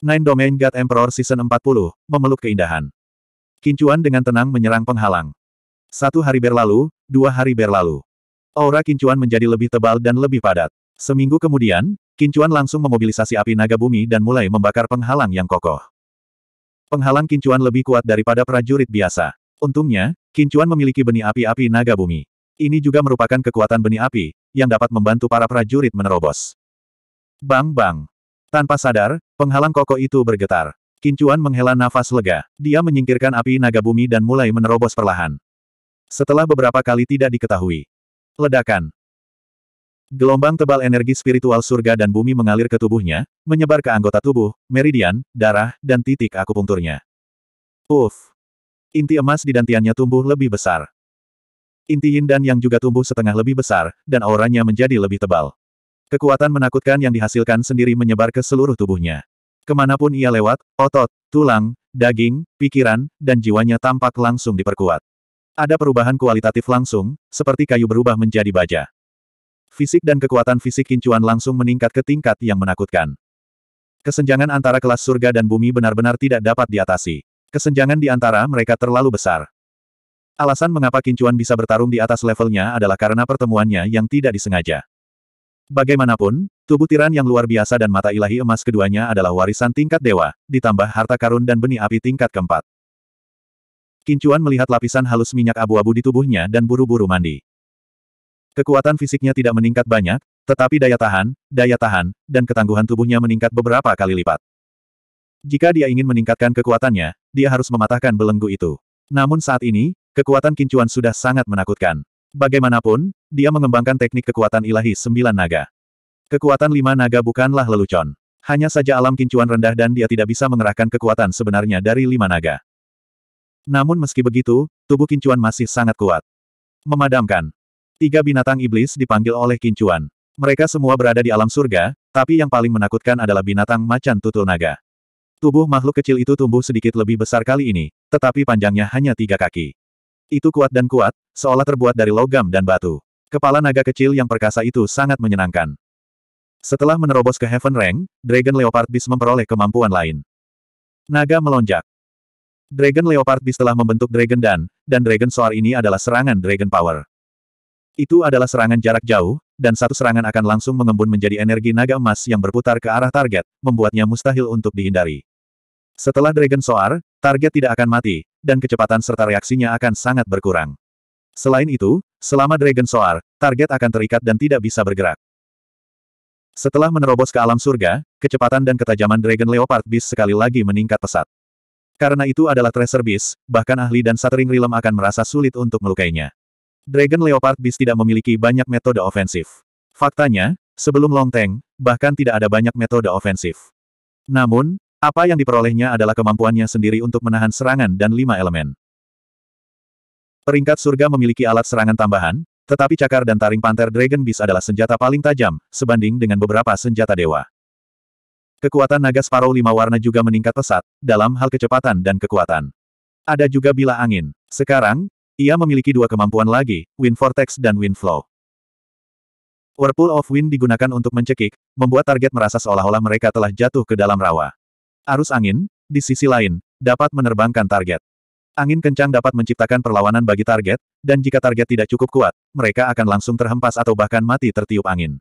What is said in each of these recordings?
Nine Domain God Emperor Season 40, memeluk keindahan. Kincuan dengan tenang menyerang penghalang. Satu hari berlalu, dua hari berlalu. Aura Kincuan menjadi lebih tebal dan lebih padat. Seminggu kemudian, Kincuan langsung memobilisasi api naga bumi dan mulai membakar penghalang yang kokoh. Penghalang Kincuan lebih kuat daripada prajurit biasa. Untungnya, Kincuan memiliki benih api-api naga bumi. Ini juga merupakan kekuatan benih api, yang dapat membantu para prajurit menerobos. Bang-bang. Tanpa sadar, penghalang koko itu bergetar. Kincuan menghela nafas lega. Dia menyingkirkan api naga bumi dan mulai menerobos perlahan. Setelah beberapa kali tidak diketahui. Ledakan. Gelombang tebal energi spiritual surga dan bumi mengalir ke tubuhnya, menyebar ke anggota tubuh, meridian, darah, dan titik akupunturnya. Uff. Inti emas di dantiannya tumbuh lebih besar. Inti yin dan yang juga tumbuh setengah lebih besar, dan auranya menjadi lebih tebal. Kekuatan menakutkan yang dihasilkan sendiri menyebar ke seluruh tubuhnya. Kemanapun ia lewat, otot, tulang, daging, pikiran, dan jiwanya tampak langsung diperkuat. Ada perubahan kualitatif langsung, seperti kayu berubah menjadi baja. Fisik dan kekuatan fisik kincuan langsung meningkat ke tingkat yang menakutkan. Kesenjangan antara kelas surga dan bumi benar-benar tidak dapat diatasi. Kesenjangan di antara mereka terlalu besar. Alasan mengapa kincuan bisa bertarung di atas levelnya adalah karena pertemuannya yang tidak disengaja. Bagaimanapun, tubuh tiran yang luar biasa dan mata ilahi emas keduanya adalah warisan tingkat dewa, ditambah harta karun dan benih api tingkat keempat. Kincuan melihat lapisan halus minyak abu-abu di tubuhnya dan buru-buru mandi. Kekuatan fisiknya tidak meningkat banyak, tetapi daya tahan, daya tahan, dan ketangguhan tubuhnya meningkat beberapa kali lipat. Jika dia ingin meningkatkan kekuatannya, dia harus mematahkan belenggu itu. Namun saat ini, kekuatan kincuan sudah sangat menakutkan. Bagaimanapun, dia mengembangkan teknik kekuatan ilahi sembilan naga. Kekuatan lima naga bukanlah lelucon. Hanya saja alam kincuan rendah dan dia tidak bisa mengerahkan kekuatan sebenarnya dari lima naga. Namun meski begitu, tubuh kincuan masih sangat kuat. Memadamkan. Tiga binatang iblis dipanggil oleh kincuan. Mereka semua berada di alam surga, tapi yang paling menakutkan adalah binatang macan tutul naga. Tubuh makhluk kecil itu tumbuh sedikit lebih besar kali ini, tetapi panjangnya hanya tiga kaki. Itu kuat dan kuat, seolah terbuat dari logam dan batu. Kepala naga kecil yang perkasa itu sangat menyenangkan. Setelah menerobos ke Heaven Rank, Dragon Leopard Beast memperoleh kemampuan lain. Naga melonjak. Dragon Leopard Beast telah membentuk Dragon Dan, dan Dragon Soar ini adalah serangan Dragon Power. Itu adalah serangan jarak jauh, dan satu serangan akan langsung mengembun menjadi energi naga emas yang berputar ke arah target, membuatnya mustahil untuk dihindari. Setelah Dragon Soar, target tidak akan mati, dan kecepatan serta reaksinya akan sangat berkurang. Selain itu, selama Dragon Soar, target akan terikat dan tidak bisa bergerak. Setelah menerobos ke alam surga, kecepatan dan ketajaman Dragon Leopard Beast sekali lagi meningkat pesat. Karena itu adalah Tracer Beast, bahkan ahli dan Satering Realm akan merasa sulit untuk melukainya. Dragon Leopard Beast tidak memiliki banyak metode ofensif. Faktanya, sebelum Long Tank, bahkan tidak ada banyak metode ofensif. Namun, apa yang diperolehnya adalah kemampuannya sendiri untuk menahan serangan dan lima elemen. Peringkat surga memiliki alat serangan tambahan, tetapi cakar dan taring Panther Dragon Beast adalah senjata paling tajam, sebanding dengan beberapa senjata dewa. Kekuatan naga separuh lima warna juga meningkat pesat, dalam hal kecepatan dan kekuatan. Ada juga bila angin. Sekarang, ia memiliki dua kemampuan lagi, Wind Vortex dan Wind Flow. Whirlpool of Wind digunakan untuk mencekik, membuat target merasa seolah-olah mereka telah jatuh ke dalam rawa. Arus angin, di sisi lain, dapat menerbangkan target. Angin kencang dapat menciptakan perlawanan bagi target, dan jika target tidak cukup kuat, mereka akan langsung terhempas atau bahkan mati tertiup angin.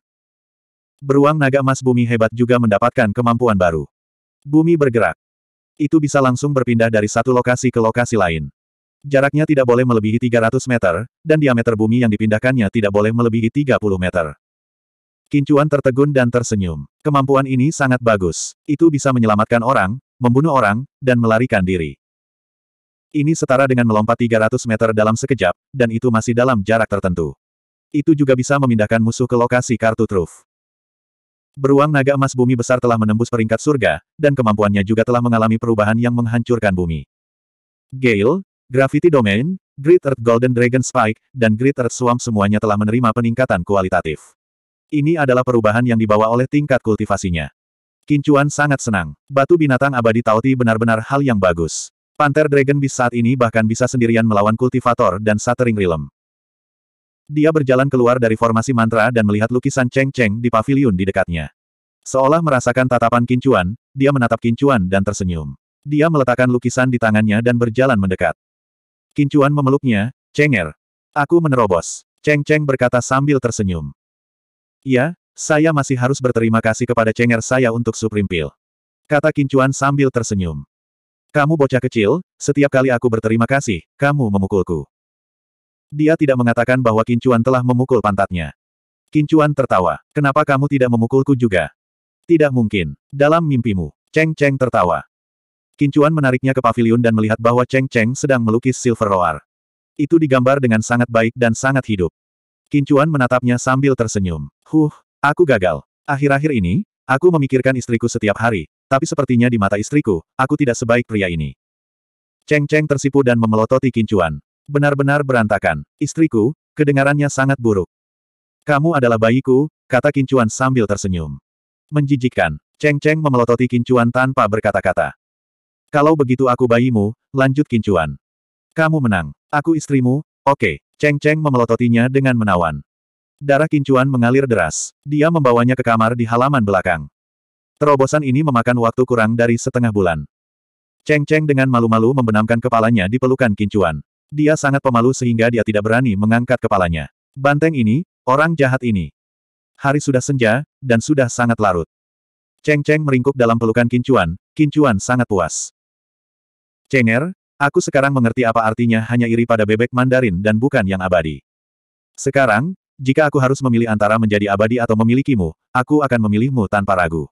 Beruang naga emas bumi hebat juga mendapatkan kemampuan baru. Bumi bergerak. Itu bisa langsung berpindah dari satu lokasi ke lokasi lain. Jaraknya tidak boleh melebihi 300 meter, dan diameter bumi yang dipindahkannya tidak boleh melebihi 30 meter. Kincuan tertegun dan tersenyum. Kemampuan ini sangat bagus. Itu bisa menyelamatkan orang, membunuh orang, dan melarikan diri. Ini setara dengan melompat 300 meter dalam sekejap, dan itu masih dalam jarak tertentu. Itu juga bisa memindahkan musuh ke lokasi kartu truf. Beruang naga emas bumi besar telah menembus peringkat surga, dan kemampuannya juga telah mengalami perubahan yang menghancurkan bumi. Gale, Gravity Domain, Great Earth Golden Dragon Spike, dan Great Earth Swamp semuanya telah menerima peningkatan kualitatif. Ini adalah perubahan yang dibawa oleh tingkat kultivasinya. Kincuan sangat senang. Batu binatang abadi Tauti benar-benar hal yang bagus. Panther Dragon Beast saat ini bahkan bisa sendirian melawan kultivator dan Shattering Realm. Dia berjalan keluar dari formasi mantra dan melihat lukisan Cheng Cheng di pavilion di dekatnya. Seolah merasakan tatapan Kincuan, dia menatap Kincuan dan tersenyum. Dia meletakkan lukisan di tangannya dan berjalan mendekat. Kincuan memeluknya, Cenger. Aku menerobos. Cheng Cheng berkata sambil tersenyum. Ya, saya masih harus berterima kasih kepada cenger saya untuk Supreme Pill. Kata Kincuan sambil tersenyum. Kamu bocah kecil, setiap kali aku berterima kasih, kamu memukulku. Dia tidak mengatakan bahwa Kincuan telah memukul pantatnya. Kincuan tertawa. Kenapa kamu tidak memukulku juga? Tidak mungkin. Dalam mimpimu, Cheng Cheng tertawa. Kincuan menariknya ke pavilion dan melihat bahwa Cheng Cheng sedang melukis Silver Roar. Itu digambar dengan sangat baik dan sangat hidup. Kincuan menatapnya sambil tersenyum. Huh, aku gagal. Akhir-akhir ini, aku memikirkan istriku setiap hari, tapi sepertinya di mata istriku, aku tidak sebaik pria ini. Cheng Cheng tersipu dan memelototi kincuan. Benar-benar berantakan. Istriku, kedengarannya sangat buruk. Kamu adalah bayiku, kata kincuan sambil tersenyum. Menjijikkan, Cheng Cheng memelototi kincuan tanpa berkata-kata. Kalau begitu aku bayimu, lanjut kincuan. Kamu menang. Aku istrimu, oke. Okay. Cheng Cheng memelototinya dengan menawan. Darah kincuan mengalir deras. Dia membawanya ke kamar di halaman belakang. Terobosan ini memakan waktu kurang dari setengah bulan. Cheng Cheng dengan malu-malu membenamkan kepalanya di pelukan kincuan. Dia sangat pemalu sehingga dia tidak berani mengangkat kepalanya. Banteng ini, orang jahat ini. Hari sudah senja, dan sudah sangat larut. Cheng Cheng meringkuk dalam pelukan kincuan, kincuan sangat puas. Cenger, aku sekarang mengerti apa artinya hanya iri pada bebek Mandarin dan bukan yang abadi. Sekarang, jika aku harus memilih antara menjadi abadi atau memilikimu, aku akan memilihmu tanpa ragu.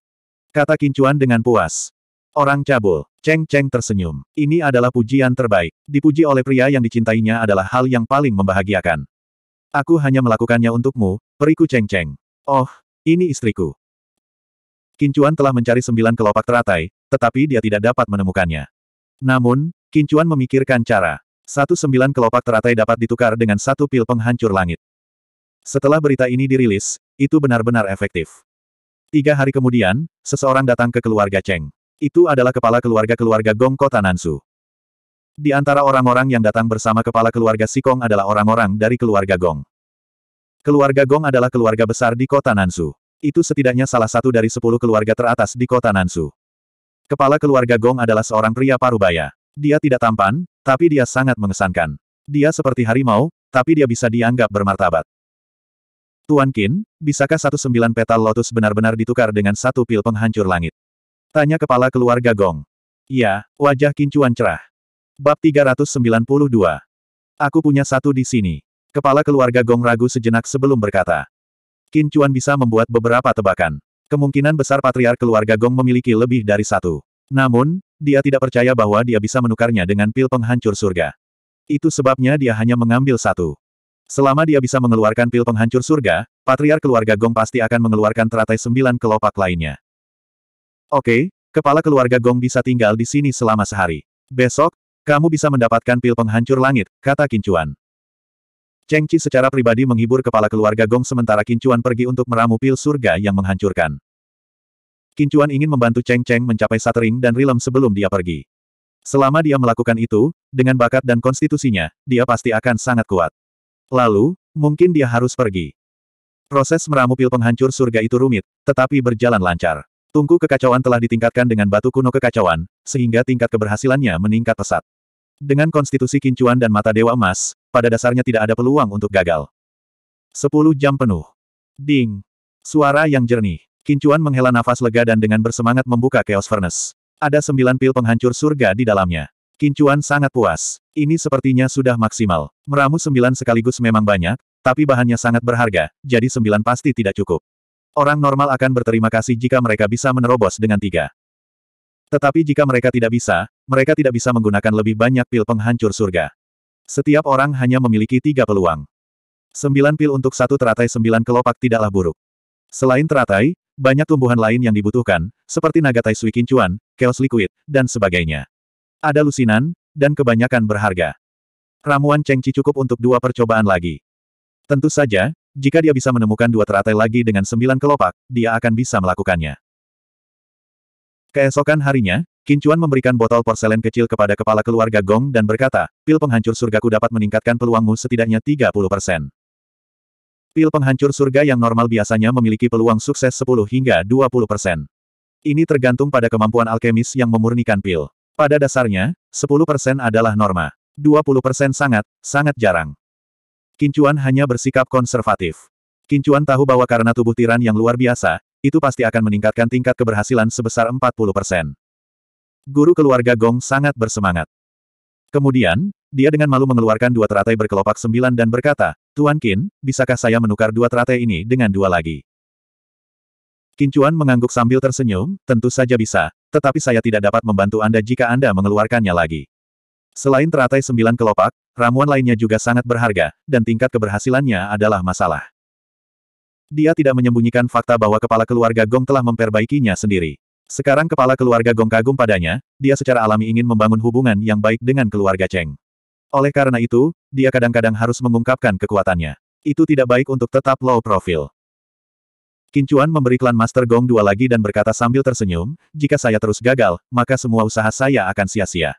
Kata Kincuan dengan puas. Orang cabul, Cheng Cheng tersenyum. Ini adalah pujian terbaik. Dipuji oleh pria yang dicintainya adalah hal yang paling membahagiakan. Aku hanya melakukannya untukmu, periku Cheng Cheng. Oh, ini istriku. Kincuan telah mencari sembilan kelopak teratai, tetapi dia tidak dapat menemukannya. Namun, Kincuan memikirkan cara. Satu sembilan kelopak teratai dapat ditukar dengan satu pil penghancur langit. Setelah berita ini dirilis, itu benar-benar efektif. Tiga hari kemudian, seseorang datang ke keluarga Cheng. Itu adalah kepala keluarga-keluarga Gong Kota Nansu. Di antara orang-orang yang datang bersama kepala keluarga Sikong adalah orang-orang dari keluarga Gong. Keluarga Gong adalah keluarga besar di kota Nansu. Itu setidaknya salah satu dari sepuluh keluarga teratas di kota Nansu. Kepala keluarga Gong adalah seorang pria parubaya. Dia tidak tampan, tapi dia sangat mengesankan. Dia seperti harimau, tapi dia bisa dianggap bermartabat. Tuan Kin, bisakah satu sembilan petal lotus benar-benar ditukar dengan satu pil penghancur langit? Tanya kepala keluarga Gong. Ya, wajah Kincuan cerah. Bab 392. Aku punya satu di sini. Kepala keluarga Gong ragu sejenak sebelum berkata. Kincuan bisa membuat beberapa tebakan. Kemungkinan besar patriar keluarga Gong memiliki lebih dari satu. Namun, dia tidak percaya bahwa dia bisa menukarnya dengan pil penghancur surga. Itu sebabnya dia hanya mengambil satu. Selama dia bisa mengeluarkan pil penghancur surga, patriar keluarga Gong pasti akan mengeluarkan teratai sembilan kelopak lainnya. Oke, kepala keluarga Gong bisa tinggal di sini selama sehari. Besok, kamu bisa mendapatkan pil penghancur langit, kata Kincuan. Cheng Chi secara pribadi menghibur kepala keluarga Gong sementara Kincuan pergi untuk meramu pil surga yang menghancurkan. Kincuan ingin membantu Cheng Cheng mencapai Satering dan Rilem sebelum dia pergi. Selama dia melakukan itu, dengan bakat dan konstitusinya, dia pasti akan sangat kuat. Lalu, mungkin dia harus pergi. Proses meramu pil penghancur surga itu rumit, tetapi berjalan lancar. Tungku kekacauan telah ditingkatkan dengan batu kuno kekacauan, sehingga tingkat keberhasilannya meningkat pesat. Dengan konstitusi kincuan dan mata dewa emas, pada dasarnya tidak ada peluang untuk gagal. Sepuluh jam penuh. Ding. Suara yang jernih. Kincuan menghela nafas lega dan dengan bersemangat membuka Chaos Furnace. Ada sembilan pil penghancur surga di dalamnya. Kincuan sangat puas. Ini sepertinya sudah maksimal. Meramu sembilan sekaligus memang banyak, tapi bahannya sangat berharga, jadi sembilan pasti tidak cukup. Orang normal akan berterima kasih jika mereka bisa menerobos dengan tiga. Tetapi jika mereka tidak bisa, mereka tidak bisa menggunakan lebih banyak pil penghancur surga. Setiap orang hanya memiliki tiga peluang. Sembilan pil untuk satu teratai sembilan kelopak tidaklah buruk. Selain teratai, banyak tumbuhan lain yang dibutuhkan, seperti naga tai sui kincuan, chaos liquid, dan sebagainya. Ada lusinan, dan kebanyakan berharga. Ramuan Cheng cukup untuk dua percobaan lagi. Tentu saja, jika dia bisa menemukan dua teratai lagi dengan sembilan kelopak, dia akan bisa melakukannya. Keesokan harinya, Kincuan memberikan botol porselen kecil kepada kepala keluarga Gong dan berkata, pil penghancur surgaku dapat meningkatkan peluangmu setidaknya 30 persen. Pil penghancur surga yang normal biasanya memiliki peluang sukses 10 hingga 20 persen. Ini tergantung pada kemampuan alkemis yang memurnikan pil. Pada dasarnya, 10% adalah norma. 20% sangat, sangat jarang. Kincuan hanya bersikap konservatif. Kincuan tahu bahwa karena tubuh tiran yang luar biasa, itu pasti akan meningkatkan tingkat keberhasilan sebesar 40%. Guru keluarga Gong sangat bersemangat. Kemudian, dia dengan malu mengeluarkan dua teratai berkelopak sembilan dan berkata, Tuan Kin, bisakah saya menukar dua teratai ini dengan dua lagi? Kincuan mengangguk sambil tersenyum, tentu saja bisa, tetapi saya tidak dapat membantu Anda jika Anda mengeluarkannya lagi. Selain teratai sembilan kelopak, ramuan lainnya juga sangat berharga, dan tingkat keberhasilannya adalah masalah. Dia tidak menyembunyikan fakta bahwa kepala keluarga Gong telah memperbaikinya sendiri. Sekarang kepala keluarga Gong kagum padanya, dia secara alami ingin membangun hubungan yang baik dengan keluarga Cheng. Oleh karena itu, dia kadang-kadang harus mengungkapkan kekuatannya. Itu tidak baik untuk tetap low profile. Kincuan memberi klan Master Gong dua lagi dan berkata sambil tersenyum, jika saya terus gagal, maka semua usaha saya akan sia-sia.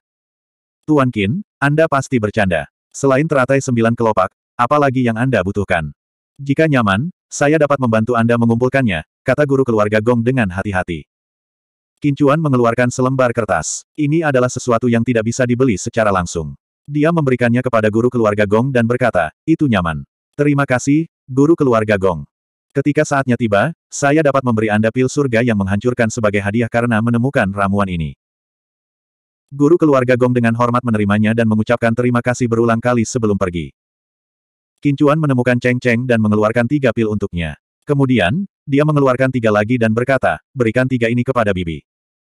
Tuan Kin, Anda pasti bercanda. Selain teratai sembilan kelopak, apalagi yang Anda butuhkan? Jika nyaman, saya dapat membantu Anda mengumpulkannya, kata guru keluarga Gong dengan hati-hati. Kincuan mengeluarkan selembar kertas. Ini adalah sesuatu yang tidak bisa dibeli secara langsung. Dia memberikannya kepada guru keluarga Gong dan berkata, itu nyaman. Terima kasih, guru keluarga Gong. Ketika saatnya tiba, saya dapat memberi Anda pil surga yang menghancurkan sebagai hadiah karena menemukan ramuan ini. Guru keluarga Gong dengan hormat menerimanya dan mengucapkan terima kasih berulang kali sebelum pergi. Kincuan menemukan Cheng Cheng dan mengeluarkan tiga pil untuknya. Kemudian, dia mengeluarkan tiga lagi dan berkata, berikan tiga ini kepada Bibi.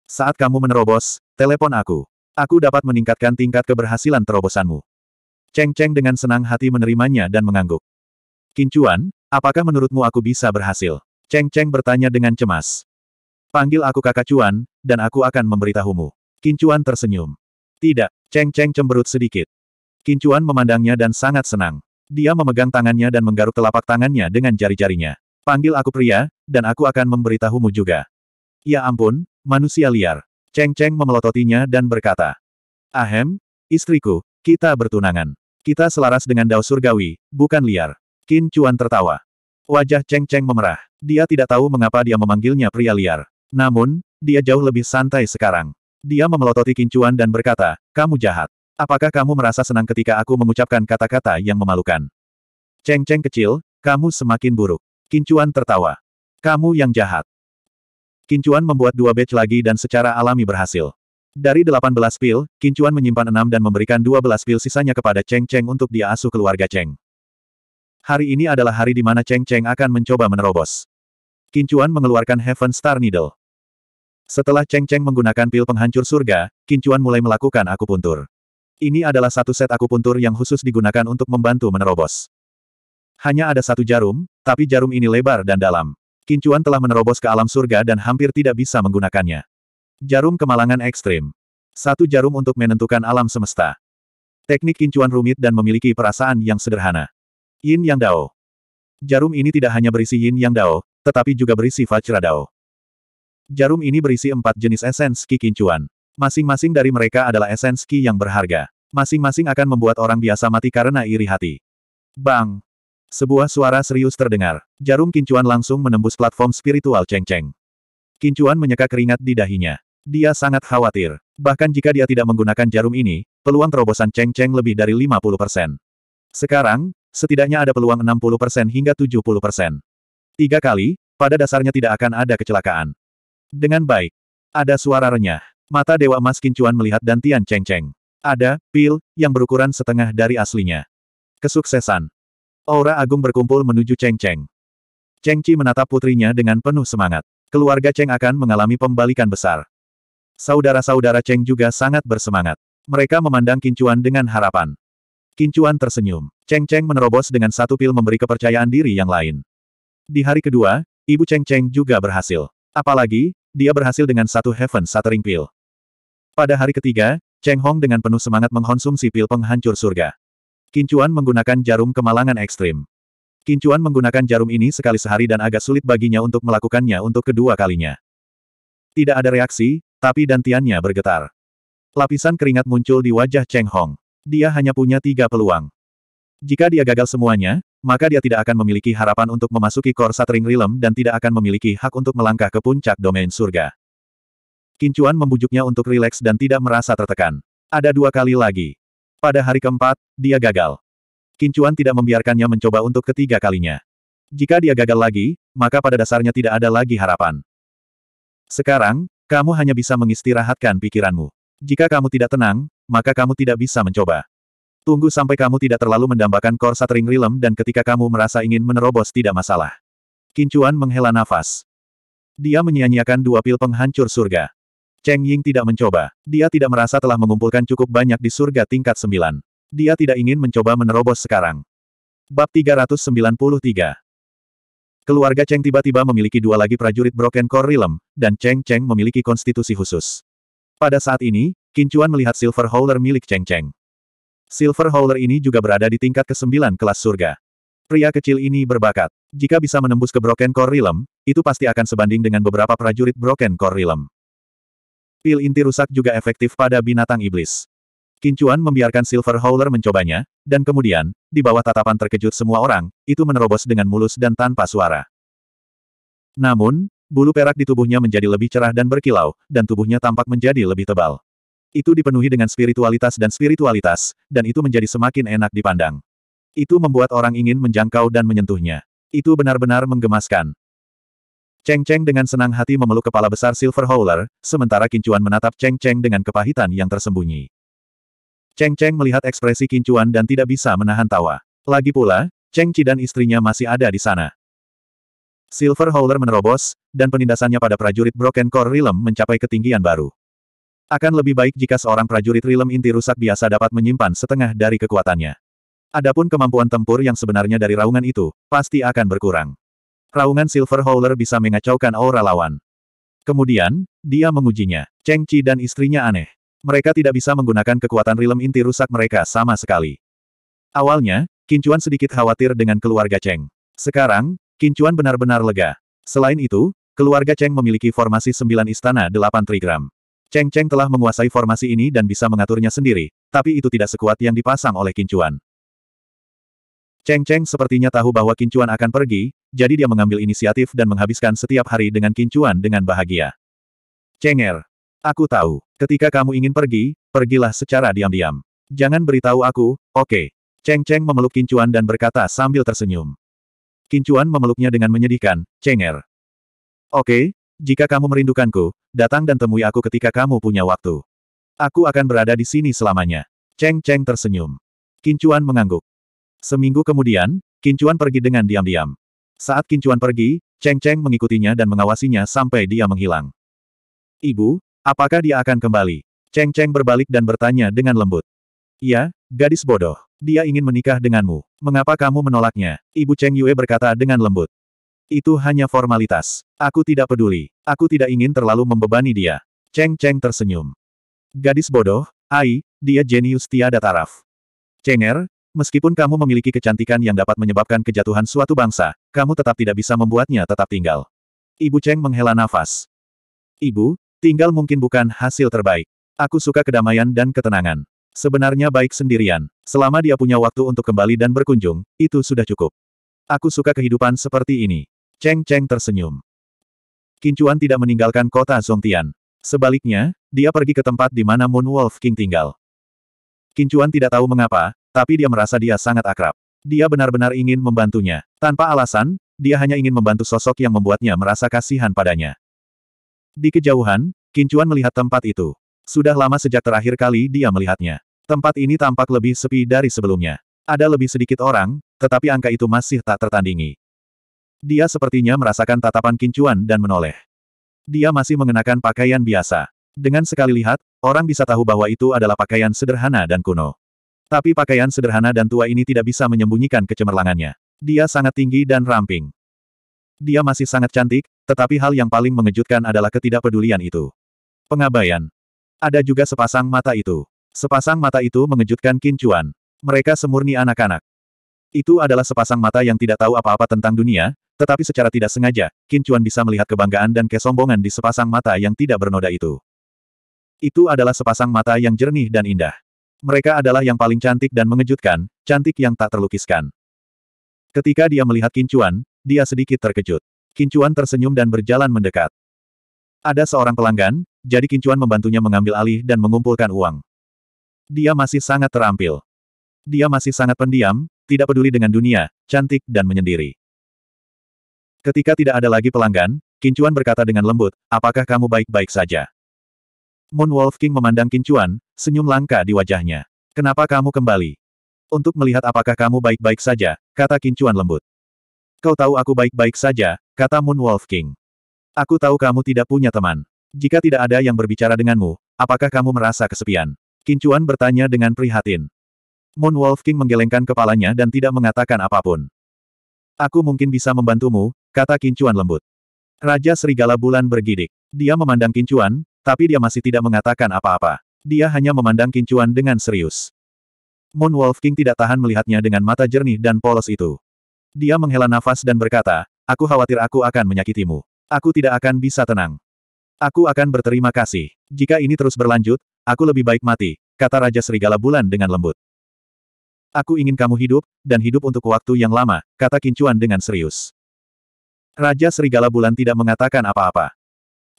Saat kamu menerobos, telepon aku. Aku dapat meningkatkan tingkat keberhasilan terobosanmu. Cheng Cheng dengan senang hati menerimanya dan mengangguk. Kincuan, apakah menurutmu aku bisa berhasil? Cheng Cheng bertanya dengan cemas. Panggil aku kakak Cuan, dan aku akan memberitahumu. Kincuan tersenyum. Tidak, Cheng Cheng cemberut sedikit. Kincuan memandangnya dan sangat senang. Dia memegang tangannya dan menggaruk telapak tangannya dengan jari-jarinya. Panggil aku pria, dan aku akan memberitahumu juga. Ya ampun, manusia liar. Cheng Cheng memelototinya dan berkata. Ahem, istriku, kita bertunangan. Kita selaras dengan dao surgawi, bukan liar. Qin Chuan tertawa. Wajah Cheng Cheng memerah. Dia tidak tahu mengapa dia memanggilnya pria liar. Namun, dia jauh lebih santai sekarang. Dia memelototi Qin Chuan dan berkata, kamu jahat. Apakah kamu merasa senang ketika aku mengucapkan kata-kata yang memalukan? Cheng Cheng kecil, kamu semakin buruk. Qin Chuan tertawa. Kamu yang jahat. Qin Chuan membuat dua batch lagi dan secara alami berhasil. Dari 18 pil, Qin Chuan menyimpan 6 dan memberikan 12 pil sisanya kepada Cheng Cheng untuk dia asuh keluarga Cheng. Hari ini adalah hari di mana Cheng Cheng akan mencoba menerobos. Kincuan mengeluarkan Heaven Star Needle. Setelah Cheng Cheng menggunakan pil penghancur surga, Kincuan mulai melakukan akupuntur. Ini adalah satu set akupuntur yang khusus digunakan untuk membantu menerobos. Hanya ada satu jarum, tapi jarum ini lebar dan dalam. Kincuan telah menerobos ke alam surga dan hampir tidak bisa menggunakannya. Jarum kemalangan ekstrim. Satu jarum untuk menentukan alam semesta. Teknik kincuan rumit dan memiliki perasaan yang sederhana. Yin Yang Dao. Jarum ini tidak hanya berisi Yin Yang Dao, tetapi juga berisi Dao. Jarum ini berisi empat jenis esens Ki Kincuan. Masing-masing dari mereka adalah esens Ki yang berharga. Masing-masing akan membuat orang biasa mati karena iri hati. Bang! Sebuah suara serius terdengar. Jarum Kincuan langsung menembus platform spiritual Cheng Cheng. Kincuan menyeka keringat di dahinya. Dia sangat khawatir. Bahkan jika dia tidak menggunakan jarum ini, peluang terobosan Cheng Cheng lebih dari 50 Sekarang, setidaknya ada peluang 60% hingga 70%. Tiga kali, pada dasarnya tidak akan ada kecelakaan. Dengan baik. Ada suara renyah. Mata Dewa Mas Kincuan melihat dan Tian Cheng Cheng. Ada, pil, yang berukuran setengah dari aslinya. Kesuksesan. Aura agung berkumpul menuju Cheng Cheng. Cheng Chi menatap putrinya dengan penuh semangat. Keluarga Cheng akan mengalami pembalikan besar. Saudara-saudara Cheng juga sangat bersemangat. Mereka memandang Kincuan dengan harapan. Kincuan tersenyum. Cheng Cheng menerobos dengan satu pil memberi kepercayaan diri yang lain. Di hari kedua, ibu Cheng Cheng juga berhasil. Apalagi, dia berhasil dengan satu Heaven Shattering Pill. Pada hari ketiga, Cheng Hong dengan penuh semangat mengkonsumsi pil penghancur surga. Kincuan menggunakan jarum kemalangan ekstrim. Kincuan menggunakan jarum ini sekali sehari dan agak sulit baginya untuk melakukannya untuk kedua kalinya. Tidak ada reaksi, tapi dantiannya bergetar. Lapisan keringat muncul di wajah Cheng Hong. Dia hanya punya tiga peluang. Jika dia gagal semuanya, maka dia tidak akan memiliki harapan untuk memasuki Core Shattering Realm dan tidak akan memiliki hak untuk melangkah ke puncak domain surga. Kincuan membujuknya untuk rileks dan tidak merasa tertekan. Ada dua kali lagi. Pada hari keempat, dia gagal. Kincuan tidak membiarkannya mencoba untuk ketiga kalinya. Jika dia gagal lagi, maka pada dasarnya tidak ada lagi harapan. Sekarang, kamu hanya bisa mengistirahatkan pikiranmu. Jika kamu tidak tenang, maka kamu tidak bisa mencoba. Tunggu sampai kamu tidak terlalu mendambakan kor Satring Rilem dan ketika kamu merasa ingin menerobos tidak masalah. Kincuan menghela nafas. Dia menyia-nyiakan dua pil penghancur surga. Cheng Ying tidak mencoba. Dia tidak merasa telah mengumpulkan cukup banyak di surga tingkat sembilan. Dia tidak ingin mencoba menerobos sekarang. Bab 393 Keluarga Cheng tiba-tiba memiliki dua lagi prajurit Broken Core Realm, dan Cheng Cheng memiliki konstitusi khusus. Pada saat ini, Kincuan melihat Silver Howler milik Cheng Cheng. Silver Howler ini juga berada di tingkat ke-9 kelas surga. Pria kecil ini berbakat. Jika bisa menembus ke Broken Core Realm, itu pasti akan sebanding dengan beberapa prajurit Broken Core Realm. Pil inti rusak juga efektif pada binatang iblis. Kincuan membiarkan Silver Howler mencobanya, dan kemudian, di bawah tatapan terkejut semua orang, itu menerobos dengan mulus dan tanpa suara. Namun, bulu perak di tubuhnya menjadi lebih cerah dan berkilau, dan tubuhnya tampak menjadi lebih tebal. Itu dipenuhi dengan spiritualitas dan spiritualitas, dan itu menjadi semakin enak dipandang. Itu membuat orang ingin menjangkau dan menyentuhnya. Itu benar-benar menggemaskan. Cheng Cheng dengan senang hati memeluk kepala besar Silver Howler, sementara Kincuan menatap Cheng Cheng dengan kepahitan yang tersembunyi. Cheng Cheng melihat ekspresi Kincuan dan tidak bisa menahan tawa. Lagi pula, Cheng Chi dan istrinya masih ada di sana. Silver Howler menerobos, dan penindasannya pada prajurit Broken Core Realm mencapai ketinggian baru. Akan lebih baik jika seorang prajurit rilem inti rusak biasa dapat menyimpan setengah dari kekuatannya. Adapun kemampuan tempur yang sebenarnya dari raungan itu, pasti akan berkurang. Raungan Silver Howler bisa mengacaukan aura lawan. Kemudian, dia mengujinya. Cheng Chi dan istrinya aneh. Mereka tidak bisa menggunakan kekuatan rilem inti rusak mereka sama sekali. Awalnya, Kincuan sedikit khawatir dengan keluarga Cheng. Sekarang, Kincuan benar-benar lega. Selain itu, keluarga Cheng memiliki formasi sembilan istana delapan trigram. Cheng Cheng telah menguasai formasi ini dan bisa mengaturnya sendiri, tapi itu tidak sekuat yang dipasang oleh Kincuan. Cheng Cheng sepertinya tahu bahwa Kincuan akan pergi, jadi dia mengambil inisiatif dan menghabiskan setiap hari dengan Kincuan dengan bahagia. Cenger. Aku tahu, ketika kamu ingin pergi, pergilah secara diam-diam. Jangan beritahu aku, oke. Okay. Cheng Cheng memeluk Kincuan dan berkata sambil tersenyum. Kincuan memeluknya dengan menyedihkan, Cenger. Oke, okay, jika kamu merindukanku, datang dan temui aku ketika kamu punya waktu. Aku akan berada di sini selamanya. Cheng Cheng tersenyum. Kincuan mengangguk. Seminggu kemudian, Kincuan pergi dengan diam-diam. Saat Kincuan pergi, Cheng Cheng mengikutinya dan mengawasinya sampai dia menghilang. Ibu, apakah dia akan kembali? Cheng Cheng berbalik dan bertanya dengan lembut. Iya, gadis bodoh. Dia ingin menikah denganmu. Mengapa kamu menolaknya? Ibu Cheng Yue berkata dengan lembut. Itu hanya formalitas. Aku tidak peduli. Aku tidak ingin terlalu membebani dia. Cheng Cheng tersenyum. Gadis bodoh, Ai, dia jenius tiada taraf. Cenger, meskipun kamu memiliki kecantikan yang dapat menyebabkan kejatuhan suatu bangsa, kamu tetap tidak bisa membuatnya tetap tinggal. Ibu Cheng menghela nafas. Ibu, tinggal mungkin bukan hasil terbaik. Aku suka kedamaian dan ketenangan. Sebenarnya baik sendirian. Selama dia punya waktu untuk kembali dan berkunjung, itu sudah cukup. Aku suka kehidupan seperti ini. Cheng Cheng tersenyum. Kincuan tidak meninggalkan kota Zongtian. Sebaliknya, dia pergi ke tempat di mana Moon Wolf King tinggal. Kincuan tidak tahu mengapa, tapi dia merasa dia sangat akrab. Dia benar-benar ingin membantunya. Tanpa alasan, dia hanya ingin membantu sosok yang membuatnya merasa kasihan padanya. Di kejauhan, Kincuan melihat tempat itu. Sudah lama sejak terakhir kali dia melihatnya. Tempat ini tampak lebih sepi dari sebelumnya. Ada lebih sedikit orang, tetapi angka itu masih tak tertandingi. Dia sepertinya merasakan tatapan kincuan dan menoleh. Dia masih mengenakan pakaian biasa. Dengan sekali lihat, orang bisa tahu bahwa itu adalah pakaian sederhana dan kuno. Tapi pakaian sederhana dan tua ini tidak bisa menyembunyikan kecemerlangannya. Dia sangat tinggi dan ramping. Dia masih sangat cantik, tetapi hal yang paling mengejutkan adalah ketidakpedulian itu. Pengabaian. Ada juga sepasang mata itu. Sepasang mata itu mengejutkan Kincuan. Mereka semurni anak-anak. Itu adalah sepasang mata yang tidak tahu apa-apa tentang dunia, tetapi secara tidak sengaja, Qin Chuan bisa melihat kebanggaan dan kesombongan di sepasang mata yang tidak bernoda itu. Itu adalah sepasang mata yang jernih dan indah. Mereka adalah yang paling cantik dan mengejutkan, cantik yang tak terlukiskan. Ketika dia melihat Qin Chuan, dia sedikit terkejut. Qin Chuan tersenyum dan berjalan mendekat. Ada seorang pelanggan, jadi Qin Chuan membantunya mengambil alih dan mengumpulkan uang. Dia masih sangat terampil. Dia masih sangat pendiam, tidak peduli dengan dunia, cantik dan menyendiri. Ketika tidak ada lagi pelanggan, Kincuan berkata dengan lembut, apakah kamu baik-baik saja? Moon Wolf King memandang Kincuan, senyum langka di wajahnya. Kenapa kamu kembali? Untuk melihat apakah kamu baik-baik saja, kata Kincuan lembut. Kau tahu aku baik-baik saja, kata Moon Wolf King. Aku tahu kamu tidak punya teman. Jika tidak ada yang berbicara denganmu, apakah kamu merasa kesepian? Kincuan bertanya dengan prihatin. Moon Wolf King menggelengkan kepalanya dan tidak mengatakan apapun. Aku mungkin bisa membantumu, kata Kincuan lembut. Raja Serigala Bulan bergidik. Dia memandang Kincuan, tapi dia masih tidak mengatakan apa-apa. Dia hanya memandang Kincuan dengan serius. moon wolf King tidak tahan melihatnya dengan mata jernih dan polos itu. Dia menghela nafas dan berkata, aku khawatir aku akan menyakitimu. Aku tidak akan bisa tenang. Aku akan berterima kasih. Jika ini terus berlanjut, aku lebih baik mati, kata Raja Serigala Bulan dengan lembut. Aku ingin kamu hidup, dan hidup untuk waktu yang lama, kata Kincuan dengan serius. Raja Serigala Bulan tidak mengatakan apa-apa.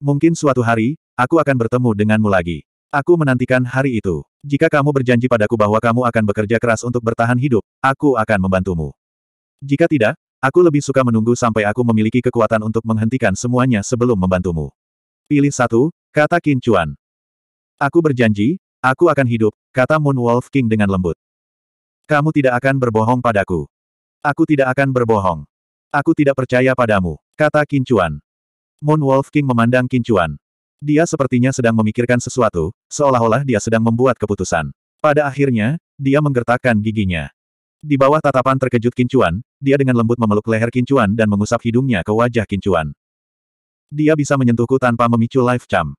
Mungkin suatu hari, aku akan bertemu denganmu lagi. Aku menantikan hari itu. Jika kamu berjanji padaku bahwa kamu akan bekerja keras untuk bertahan hidup, aku akan membantumu. Jika tidak, aku lebih suka menunggu sampai aku memiliki kekuatan untuk menghentikan semuanya sebelum membantumu. Pilih satu, kata Qin Chuan. Aku berjanji, aku akan hidup, kata Moon Wolf King dengan lembut. Kamu tidak akan berbohong padaku. Aku tidak akan berbohong. Aku tidak percaya padamu, kata Kincuan. Moon Wolf King memandang Kincuan. Dia sepertinya sedang memikirkan sesuatu, seolah-olah dia sedang membuat keputusan. Pada akhirnya, dia menggertakkan giginya. Di bawah tatapan terkejut Kincuan, dia dengan lembut memeluk leher Kincuan dan mengusap hidungnya ke wajah Kincuan. Dia bisa menyentuhku tanpa memicu life charm.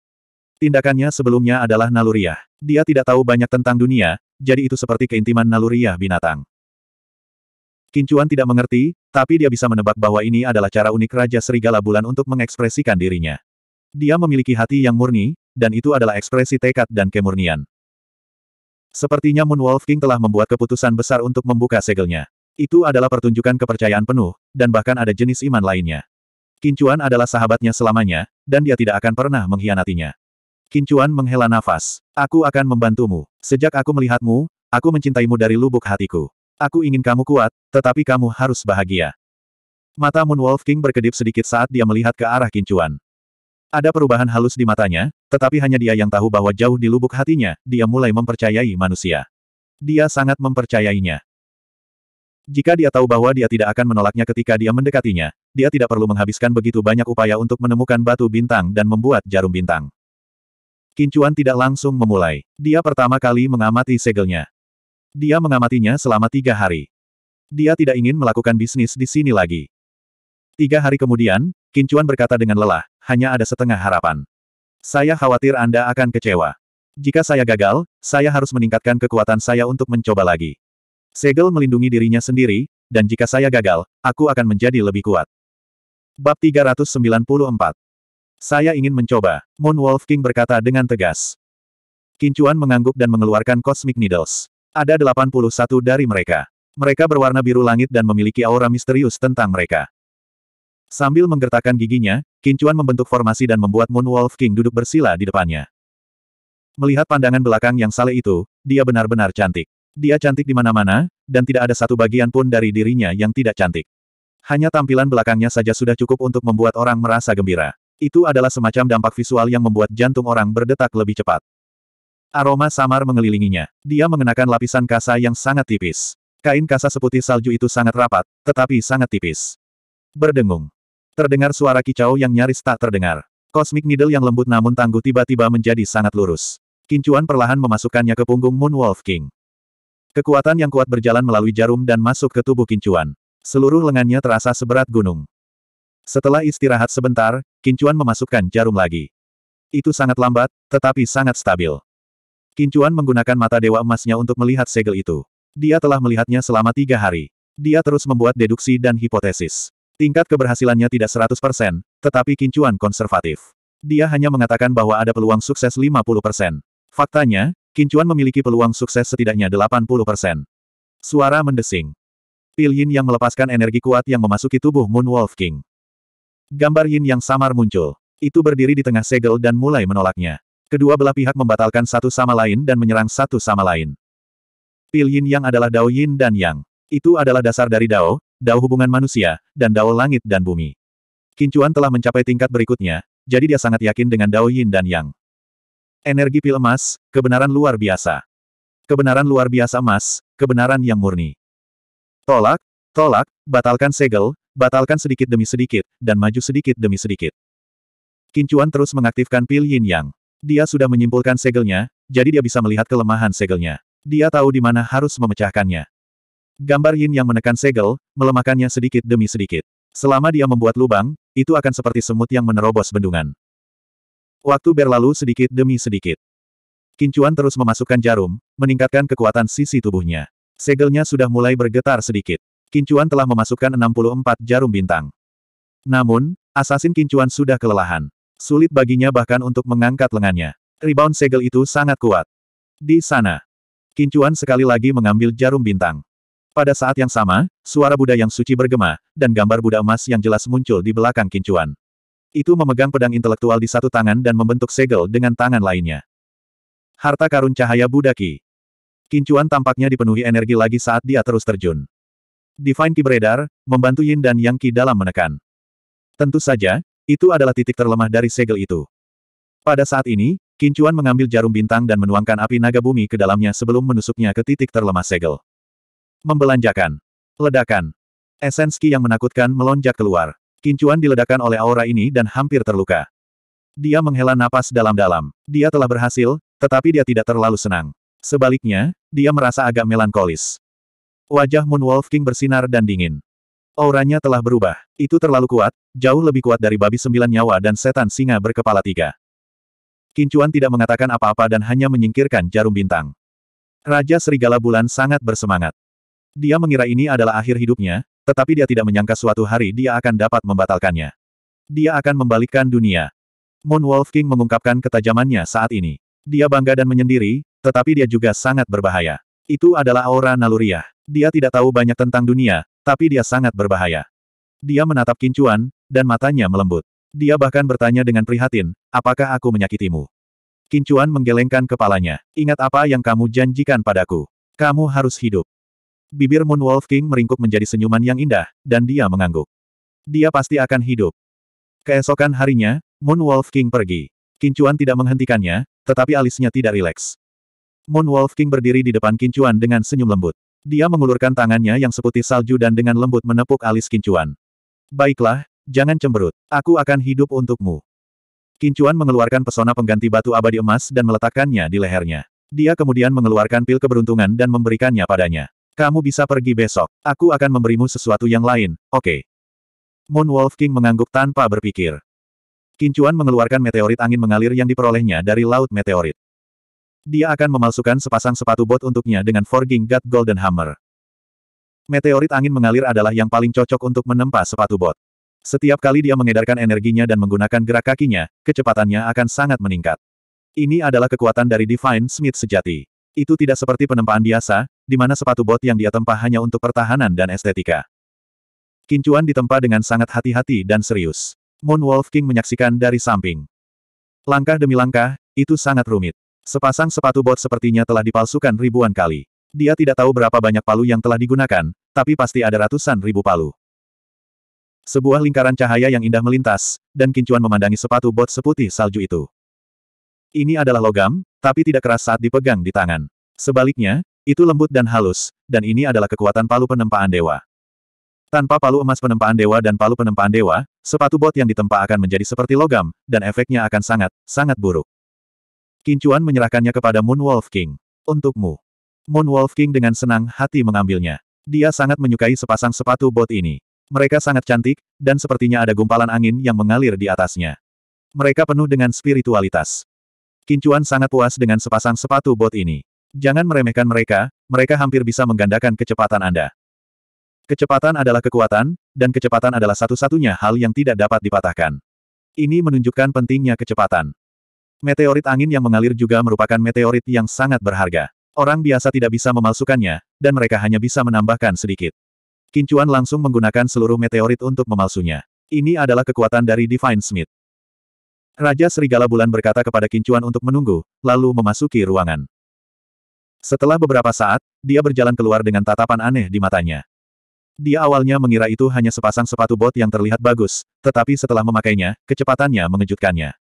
Tindakannya sebelumnya adalah naluriah. Dia tidak tahu banyak tentang dunia, jadi itu seperti keintiman naluriah binatang. Kincuan tidak mengerti, tapi dia bisa menebak bahwa ini adalah cara unik Raja Serigala Bulan untuk mengekspresikan dirinya. Dia memiliki hati yang murni, dan itu adalah ekspresi tekad dan kemurnian. Sepertinya Moon Wolf King telah membuat keputusan besar untuk membuka segelnya. Itu adalah pertunjukan kepercayaan penuh, dan bahkan ada jenis iman lainnya. Kincuan adalah sahabatnya selamanya, dan dia tidak akan pernah mengkhianatinya. Kincuan menghela nafas. Aku akan membantumu. Sejak aku melihatmu, aku mencintaimu dari lubuk hatiku. Aku ingin kamu kuat, tetapi kamu harus bahagia. Mata Moon Wolf King berkedip sedikit saat dia melihat ke arah kincuan. Ada perubahan halus di matanya, tetapi hanya dia yang tahu bahwa jauh di lubuk hatinya, dia mulai mempercayai manusia. Dia sangat mempercayainya. Jika dia tahu bahwa dia tidak akan menolaknya ketika dia mendekatinya, dia tidak perlu menghabiskan begitu banyak upaya untuk menemukan batu bintang dan membuat jarum bintang. Kincuan tidak langsung memulai. Dia pertama kali mengamati segelnya. Dia mengamatinya selama tiga hari. Dia tidak ingin melakukan bisnis di sini lagi. Tiga hari kemudian, Kincuan berkata dengan lelah, hanya ada setengah harapan. Saya khawatir Anda akan kecewa. Jika saya gagal, saya harus meningkatkan kekuatan saya untuk mencoba lagi. Segel melindungi dirinya sendiri, dan jika saya gagal, aku akan menjadi lebih kuat. Bab 394 Saya ingin mencoba, Moon Wolf King berkata dengan tegas. Kincuan mengangguk dan mengeluarkan Cosmic Needles. Ada 81 dari mereka. Mereka berwarna biru langit dan memiliki aura misterius tentang mereka. Sambil menggertakkan giginya, Kincuan membentuk formasi dan membuat Moon Wolf King duduk bersila di depannya. Melihat pandangan belakang yang saleh itu, dia benar-benar cantik. Dia cantik di mana-mana, dan tidak ada satu bagian pun dari dirinya yang tidak cantik. Hanya tampilan belakangnya saja sudah cukup untuk membuat orang merasa gembira. Itu adalah semacam dampak visual yang membuat jantung orang berdetak lebih cepat. Aroma samar mengelilinginya. Dia mengenakan lapisan kasa yang sangat tipis. Kain kasa seputih salju itu sangat rapat, tetapi sangat tipis. Berdengung. Terdengar suara kicau yang nyaris tak terdengar. Cosmic Needle yang lembut namun tangguh tiba-tiba menjadi sangat lurus. Kincuan perlahan memasukkannya ke punggung Moon Wolf King. Kekuatan yang kuat berjalan melalui jarum dan masuk ke tubuh Kincuan. Seluruh lengannya terasa seberat gunung. Setelah istirahat sebentar, Kincuan memasukkan jarum lagi. Itu sangat lambat, tetapi sangat stabil. Kincuan menggunakan mata dewa emasnya untuk melihat segel itu. Dia telah melihatnya selama tiga hari. Dia terus membuat deduksi dan hipotesis. Tingkat keberhasilannya tidak 100%, tetapi Kincuan konservatif. Dia hanya mengatakan bahwa ada peluang sukses 50%. Faktanya, Kincuan memiliki peluang sukses setidaknya 80%. Suara mendesing. Pil Yin yang melepaskan energi kuat yang memasuki tubuh Moon Wolf King. Gambar Yin yang samar muncul. Itu berdiri di tengah segel dan mulai menolaknya. Kedua belah pihak membatalkan satu sama lain dan menyerang satu sama lain. Pil Yin Yang adalah Dao Yin dan Yang. Itu adalah dasar dari Dao, Dao hubungan manusia, dan Dao langit dan bumi. Kincuan telah mencapai tingkat berikutnya, jadi dia sangat yakin dengan Dao Yin dan Yang. Energi pil emas, kebenaran luar biasa. Kebenaran luar biasa emas, kebenaran yang murni. Tolak, tolak, batalkan segel, batalkan sedikit demi sedikit, dan maju sedikit demi sedikit. Kincuan terus mengaktifkan pil yin yang. Dia sudah menyimpulkan segelnya, jadi dia bisa melihat kelemahan segelnya. Dia tahu di mana harus memecahkannya. Gambar Yin yang menekan segel, melemahkannya sedikit demi sedikit. Selama dia membuat lubang, itu akan seperti semut yang menerobos bendungan. Waktu berlalu sedikit demi sedikit. Kincuan terus memasukkan jarum, meningkatkan kekuatan sisi tubuhnya. Segelnya sudah mulai bergetar sedikit. Kincuan telah memasukkan 64 jarum bintang. Namun, Asasin Kincuan sudah kelelahan. Sulit baginya bahkan untuk mengangkat lengannya. Rebound segel itu sangat kuat. Di sana, Kincuan sekali lagi mengambil jarum bintang. Pada saat yang sama, suara Buddha yang suci bergema, dan gambar Buddha emas yang jelas muncul di belakang Kincuan. Itu memegang pedang intelektual di satu tangan dan membentuk segel dengan tangan lainnya. Harta karun cahaya Buddha Ki. Kincuan tampaknya dipenuhi energi lagi saat dia terus terjun. Divine Ki beredar, membantu Yin dan Yang Ki dalam menekan. Tentu saja, itu adalah titik terlemah dari segel itu. Pada saat ini, Kincuan mengambil jarum bintang dan menuangkan api naga bumi ke dalamnya sebelum menusuknya ke titik terlemah segel. Membelanjakan. Ledakan. esenski yang menakutkan melonjak keluar. Kincuan diledakan oleh aura ini dan hampir terluka. Dia menghela napas dalam-dalam. Dia telah berhasil, tetapi dia tidak terlalu senang. Sebaliknya, dia merasa agak melankolis. Wajah Moon Wolf King bersinar dan dingin. Auranya telah berubah. Itu terlalu kuat, jauh lebih kuat dari babi sembilan nyawa dan setan singa berkepala tiga. Kincuan tidak mengatakan apa-apa dan hanya menyingkirkan jarum bintang. Raja Serigala Bulan sangat bersemangat. Dia mengira ini adalah akhir hidupnya, tetapi dia tidak menyangka suatu hari dia akan dapat membatalkannya. Dia akan membalikkan dunia. Moon Wolf King mengungkapkan ketajamannya saat ini. Dia bangga dan menyendiri, tetapi dia juga sangat berbahaya. Itu adalah aura naluriah. Dia tidak tahu banyak tentang dunia, tapi dia sangat berbahaya. Dia menatap Kincuan, dan matanya melembut. Dia bahkan bertanya dengan prihatin, apakah aku menyakitimu? Kincuan menggelengkan kepalanya. Ingat apa yang kamu janjikan padaku. Kamu harus hidup. Bibir Moon Wolf King meringkuk menjadi senyuman yang indah, dan dia mengangguk. Dia pasti akan hidup. Keesokan harinya, Moon Wolf King pergi. Kincuan tidak menghentikannya, tetapi alisnya tidak rileks. Moon Wolf King berdiri di depan Kincuan dengan senyum lembut. Dia mengulurkan tangannya yang seputih salju dan dengan lembut menepuk alis Kincuan. Baiklah, jangan cemberut. Aku akan hidup untukmu. Kincuan mengeluarkan pesona pengganti batu abadi emas dan meletakkannya di lehernya. Dia kemudian mengeluarkan pil keberuntungan dan memberikannya padanya. Kamu bisa pergi besok. Aku akan memberimu sesuatu yang lain, oke. Okay. Wolf King mengangguk tanpa berpikir. Kincuan mengeluarkan meteorit angin mengalir yang diperolehnya dari laut meteorit. Dia akan memalsukan sepasang sepatu bot untuknya dengan Forging God Golden Hammer. Meteorit angin mengalir adalah yang paling cocok untuk menempa sepatu bot. Setiap kali dia mengedarkan energinya dan menggunakan gerak kakinya, kecepatannya akan sangat meningkat. Ini adalah kekuatan dari Divine Smith sejati. Itu tidak seperti penempaan biasa, di mana sepatu bot yang dia tempa hanya untuk pertahanan dan estetika. Kincuan ditempa dengan sangat hati-hati dan serius. Moon Wolf King menyaksikan dari samping. Langkah demi langkah, itu sangat rumit. Sepasang sepatu bot sepertinya telah dipalsukan ribuan kali. Dia tidak tahu berapa banyak palu yang telah digunakan, tapi pasti ada ratusan ribu palu. Sebuah lingkaran cahaya yang indah melintas, dan Kincuan memandangi sepatu bot seputih salju itu. Ini adalah logam, tapi tidak keras saat dipegang di tangan. Sebaliknya, itu lembut dan halus, dan ini adalah kekuatan palu penempaan dewa. Tanpa palu emas penempaan dewa dan palu penempaan dewa, sepatu bot yang ditempa akan menjadi seperti logam, dan efeknya akan sangat, sangat buruk. Kincuan menyerahkannya kepada Moon Wolf King. Untukmu. Moon Wolf King dengan senang hati mengambilnya. Dia sangat menyukai sepasang sepatu bot ini. Mereka sangat cantik, dan sepertinya ada gumpalan angin yang mengalir di atasnya. Mereka penuh dengan spiritualitas. Kincuan sangat puas dengan sepasang sepatu bot ini. Jangan meremehkan mereka, mereka hampir bisa menggandakan kecepatan Anda. Kecepatan adalah kekuatan, dan kecepatan adalah satu-satunya hal yang tidak dapat dipatahkan. Ini menunjukkan pentingnya kecepatan. Meteorit angin yang mengalir juga merupakan meteorit yang sangat berharga. Orang biasa tidak bisa memalsukannya, dan mereka hanya bisa menambahkan sedikit. Kincuan langsung menggunakan seluruh meteorit untuk memalsunya. Ini adalah kekuatan dari Divine Smith. Raja Serigala Bulan berkata kepada Kincuan untuk menunggu, lalu memasuki ruangan. Setelah beberapa saat, dia berjalan keluar dengan tatapan aneh di matanya. Dia awalnya mengira itu hanya sepasang sepatu bot yang terlihat bagus, tetapi setelah memakainya, kecepatannya mengejutkannya.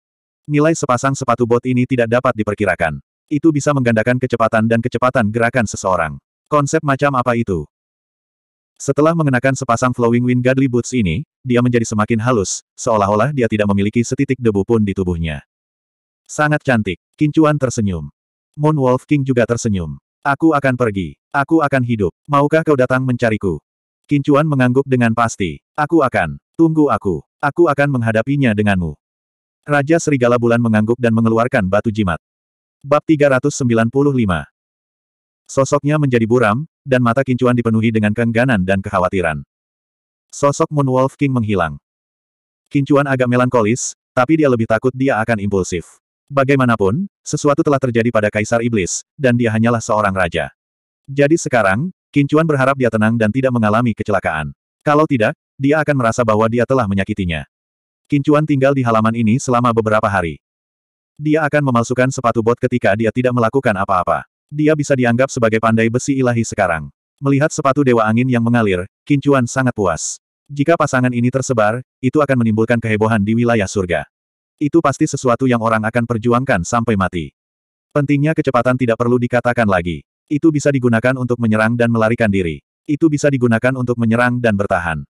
Nilai sepasang sepatu bot ini tidak dapat diperkirakan. Itu bisa menggandakan kecepatan dan kecepatan gerakan seseorang. Konsep macam apa itu? Setelah mengenakan sepasang flowing wind godly boots ini, dia menjadi semakin halus, seolah-olah dia tidak memiliki setitik debu pun di tubuhnya. Sangat cantik. Kincuan tersenyum. Moon Wolf King juga tersenyum. Aku akan pergi. Aku akan hidup. Maukah kau datang mencariku? Kincuan mengangguk dengan pasti. Aku akan. Tunggu aku. Aku akan menghadapinya denganmu. Raja Serigala Bulan mengangguk dan mengeluarkan batu jimat. Bab 395 Sosoknya menjadi buram, dan mata kincuan dipenuhi dengan keengganan dan kekhawatiran. Sosok Moon Wolf King menghilang. Kincuan agak melankolis, tapi dia lebih takut dia akan impulsif. Bagaimanapun, sesuatu telah terjadi pada Kaisar Iblis, dan dia hanyalah seorang raja. Jadi sekarang, Kincuan berharap dia tenang dan tidak mengalami kecelakaan. Kalau tidak, dia akan merasa bahwa dia telah menyakitinya. Kincuan tinggal di halaman ini selama beberapa hari. Dia akan memalsukan sepatu bot ketika dia tidak melakukan apa-apa. Dia bisa dianggap sebagai pandai besi ilahi sekarang. Melihat sepatu dewa angin yang mengalir, Kincuan sangat puas. Jika pasangan ini tersebar, itu akan menimbulkan kehebohan di wilayah surga. Itu pasti sesuatu yang orang akan perjuangkan sampai mati. Pentingnya kecepatan tidak perlu dikatakan lagi. Itu bisa digunakan untuk menyerang dan melarikan diri. Itu bisa digunakan untuk menyerang dan bertahan.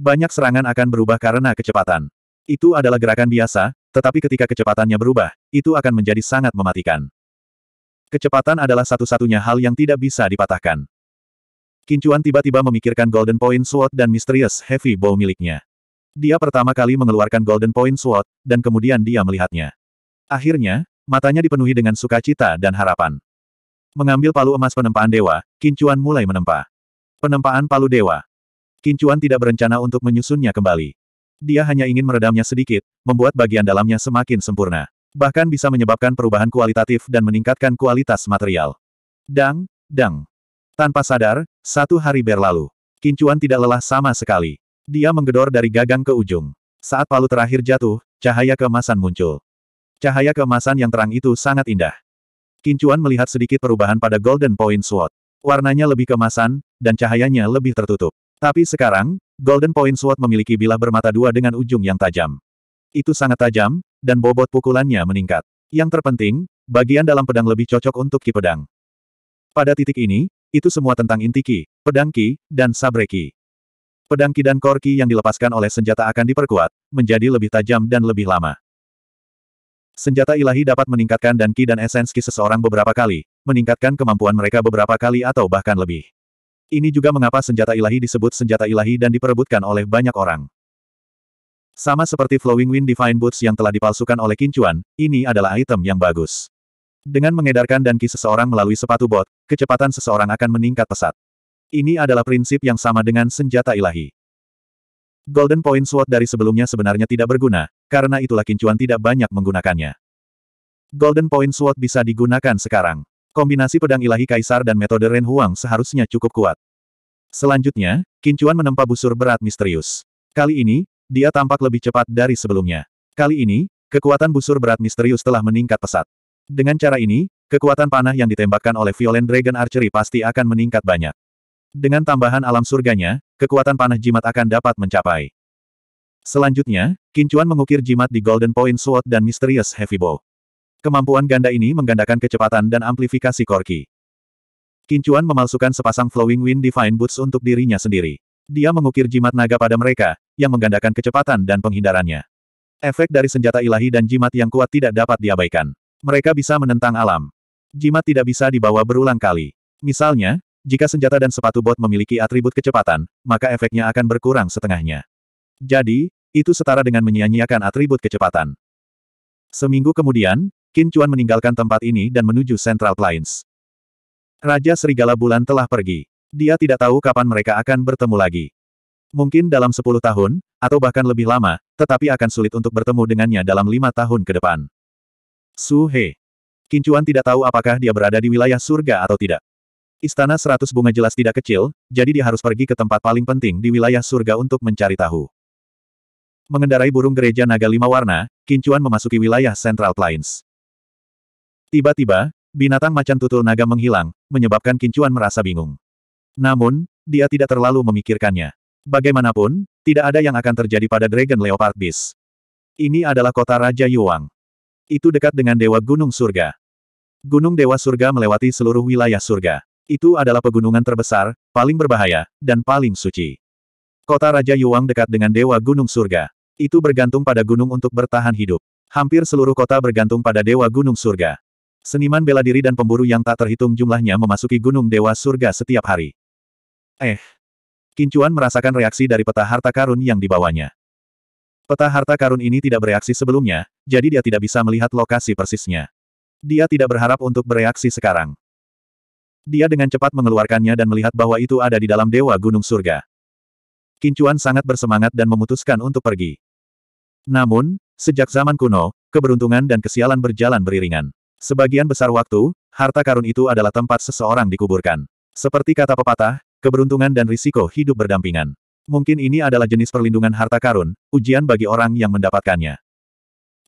Banyak serangan akan berubah karena kecepatan. Itu adalah gerakan biasa, tetapi ketika kecepatannya berubah, itu akan menjadi sangat mematikan. Kecepatan adalah satu-satunya hal yang tidak bisa dipatahkan. Kincuan tiba-tiba memikirkan Golden Point Sword dan misterius Heavy Bow miliknya. Dia pertama kali mengeluarkan Golden Point Sword, dan kemudian dia melihatnya. Akhirnya, matanya dipenuhi dengan sukacita dan harapan. Mengambil palu emas penempaan dewa, Kincuan mulai menempa. Penempaan palu dewa. Kincuan tidak berencana untuk menyusunnya kembali. Dia hanya ingin meredamnya sedikit, membuat bagian dalamnya semakin sempurna. Bahkan bisa menyebabkan perubahan kualitatif dan meningkatkan kualitas material. Dang, dang. Tanpa sadar, satu hari berlalu. Kincuan tidak lelah sama sekali. Dia menggedor dari gagang ke ujung. Saat palu terakhir jatuh, cahaya kemasan muncul. Cahaya kemasan yang terang itu sangat indah. Kincuan melihat sedikit perubahan pada Golden Point Sword. Warnanya lebih kemasan, dan cahayanya lebih tertutup. Tapi sekarang, Golden Point Sword memiliki bilah bermata dua dengan ujung yang tajam. Itu sangat tajam, dan bobot pukulannya meningkat. Yang terpenting, bagian dalam pedang lebih cocok untuk ki pedang. Pada titik ini, itu semua tentang inti ki, pedang ki, dan sabre ki. Pedang ki dan kor ki yang dilepaskan oleh senjata akan diperkuat, menjadi lebih tajam dan lebih lama. Senjata ilahi dapat meningkatkan dan ki dan esens ki seseorang beberapa kali, meningkatkan kemampuan mereka beberapa kali atau bahkan lebih. Ini juga mengapa senjata ilahi disebut senjata ilahi dan diperebutkan oleh banyak orang. Sama seperti Flowing Wind Divine Boots yang telah dipalsukan oleh Kincuan, ini adalah item yang bagus. Dengan mengedarkan danki seseorang melalui sepatu bot, kecepatan seseorang akan meningkat pesat. Ini adalah prinsip yang sama dengan senjata ilahi. Golden Point Sword dari sebelumnya sebenarnya tidak berguna, karena itulah Kincuan tidak banyak menggunakannya. Golden Point Sword bisa digunakan sekarang. Kombinasi pedang ilahi kaisar dan metode Ren Huang seharusnya cukup kuat. Selanjutnya, Kincuan menempa busur berat misterius. Kali ini, dia tampak lebih cepat dari sebelumnya. Kali ini, kekuatan busur berat misterius telah meningkat pesat. Dengan cara ini, kekuatan panah yang ditembakkan oleh Violent Dragon Archery pasti akan meningkat banyak. Dengan tambahan alam surganya, kekuatan panah jimat akan dapat mencapai. Selanjutnya, Kincuan mengukir jimat di Golden Point Sword dan Mysterious Heavy Bow. Kemampuan ganda ini menggandakan kecepatan dan amplifikasi Korki. Kincuan memalsukan sepasang Flowing Wind Divine Boots untuk dirinya sendiri. Dia mengukir jimat naga pada mereka, yang menggandakan kecepatan dan penghindarannya. Efek dari senjata ilahi dan jimat yang kuat tidak dapat diabaikan. Mereka bisa menentang alam. Jimat tidak bisa dibawa berulang kali. Misalnya, jika senjata dan sepatu bot memiliki atribut kecepatan, maka efeknya akan berkurang setengahnya. Jadi, itu setara dengan menyia-nyiakan atribut kecepatan. Seminggu kemudian, Qin Chuan meninggalkan tempat ini dan menuju Central Plains. Raja Serigala Bulan telah pergi. Dia tidak tahu kapan mereka akan bertemu lagi. Mungkin dalam 10 tahun, atau bahkan lebih lama, tetapi akan sulit untuk bertemu dengannya dalam lima tahun ke depan. Su He. Kincuan tidak tahu apakah dia berada di wilayah surga atau tidak. Istana seratus bunga jelas tidak kecil, jadi dia harus pergi ke tempat paling penting di wilayah surga untuk mencari tahu. Mengendarai burung gereja naga lima warna, Kincuan memasuki wilayah Central Plains. Tiba-tiba, binatang macan tutul naga menghilang, menyebabkan Kincuan merasa bingung. Namun, dia tidak terlalu memikirkannya. Bagaimanapun, tidak ada yang akan terjadi pada Dragon Leopard Beast. Ini adalah kota Raja Yuang. Itu dekat dengan Dewa Gunung Surga. Gunung Dewa Surga melewati seluruh wilayah surga. Itu adalah pegunungan terbesar, paling berbahaya, dan paling suci. Kota Raja Yuang dekat dengan Dewa Gunung Surga. Itu bergantung pada gunung untuk bertahan hidup. Hampir seluruh kota bergantung pada Dewa Gunung Surga. Seniman bela diri dan pemburu yang tak terhitung jumlahnya memasuki gunung dewa surga setiap hari. Eh. Kincuan merasakan reaksi dari peta harta karun yang dibawanya. Peta harta karun ini tidak bereaksi sebelumnya, jadi dia tidak bisa melihat lokasi persisnya. Dia tidak berharap untuk bereaksi sekarang. Dia dengan cepat mengeluarkannya dan melihat bahwa itu ada di dalam Dewa Gunung Surga. Kincuan sangat bersemangat dan memutuskan untuk pergi. Namun, sejak zaman kuno, keberuntungan dan kesialan berjalan beriringan. Sebagian besar waktu, harta karun itu adalah tempat seseorang dikuburkan. Seperti kata pepatah, keberuntungan dan risiko hidup berdampingan. Mungkin ini adalah jenis perlindungan harta karun, ujian bagi orang yang mendapatkannya.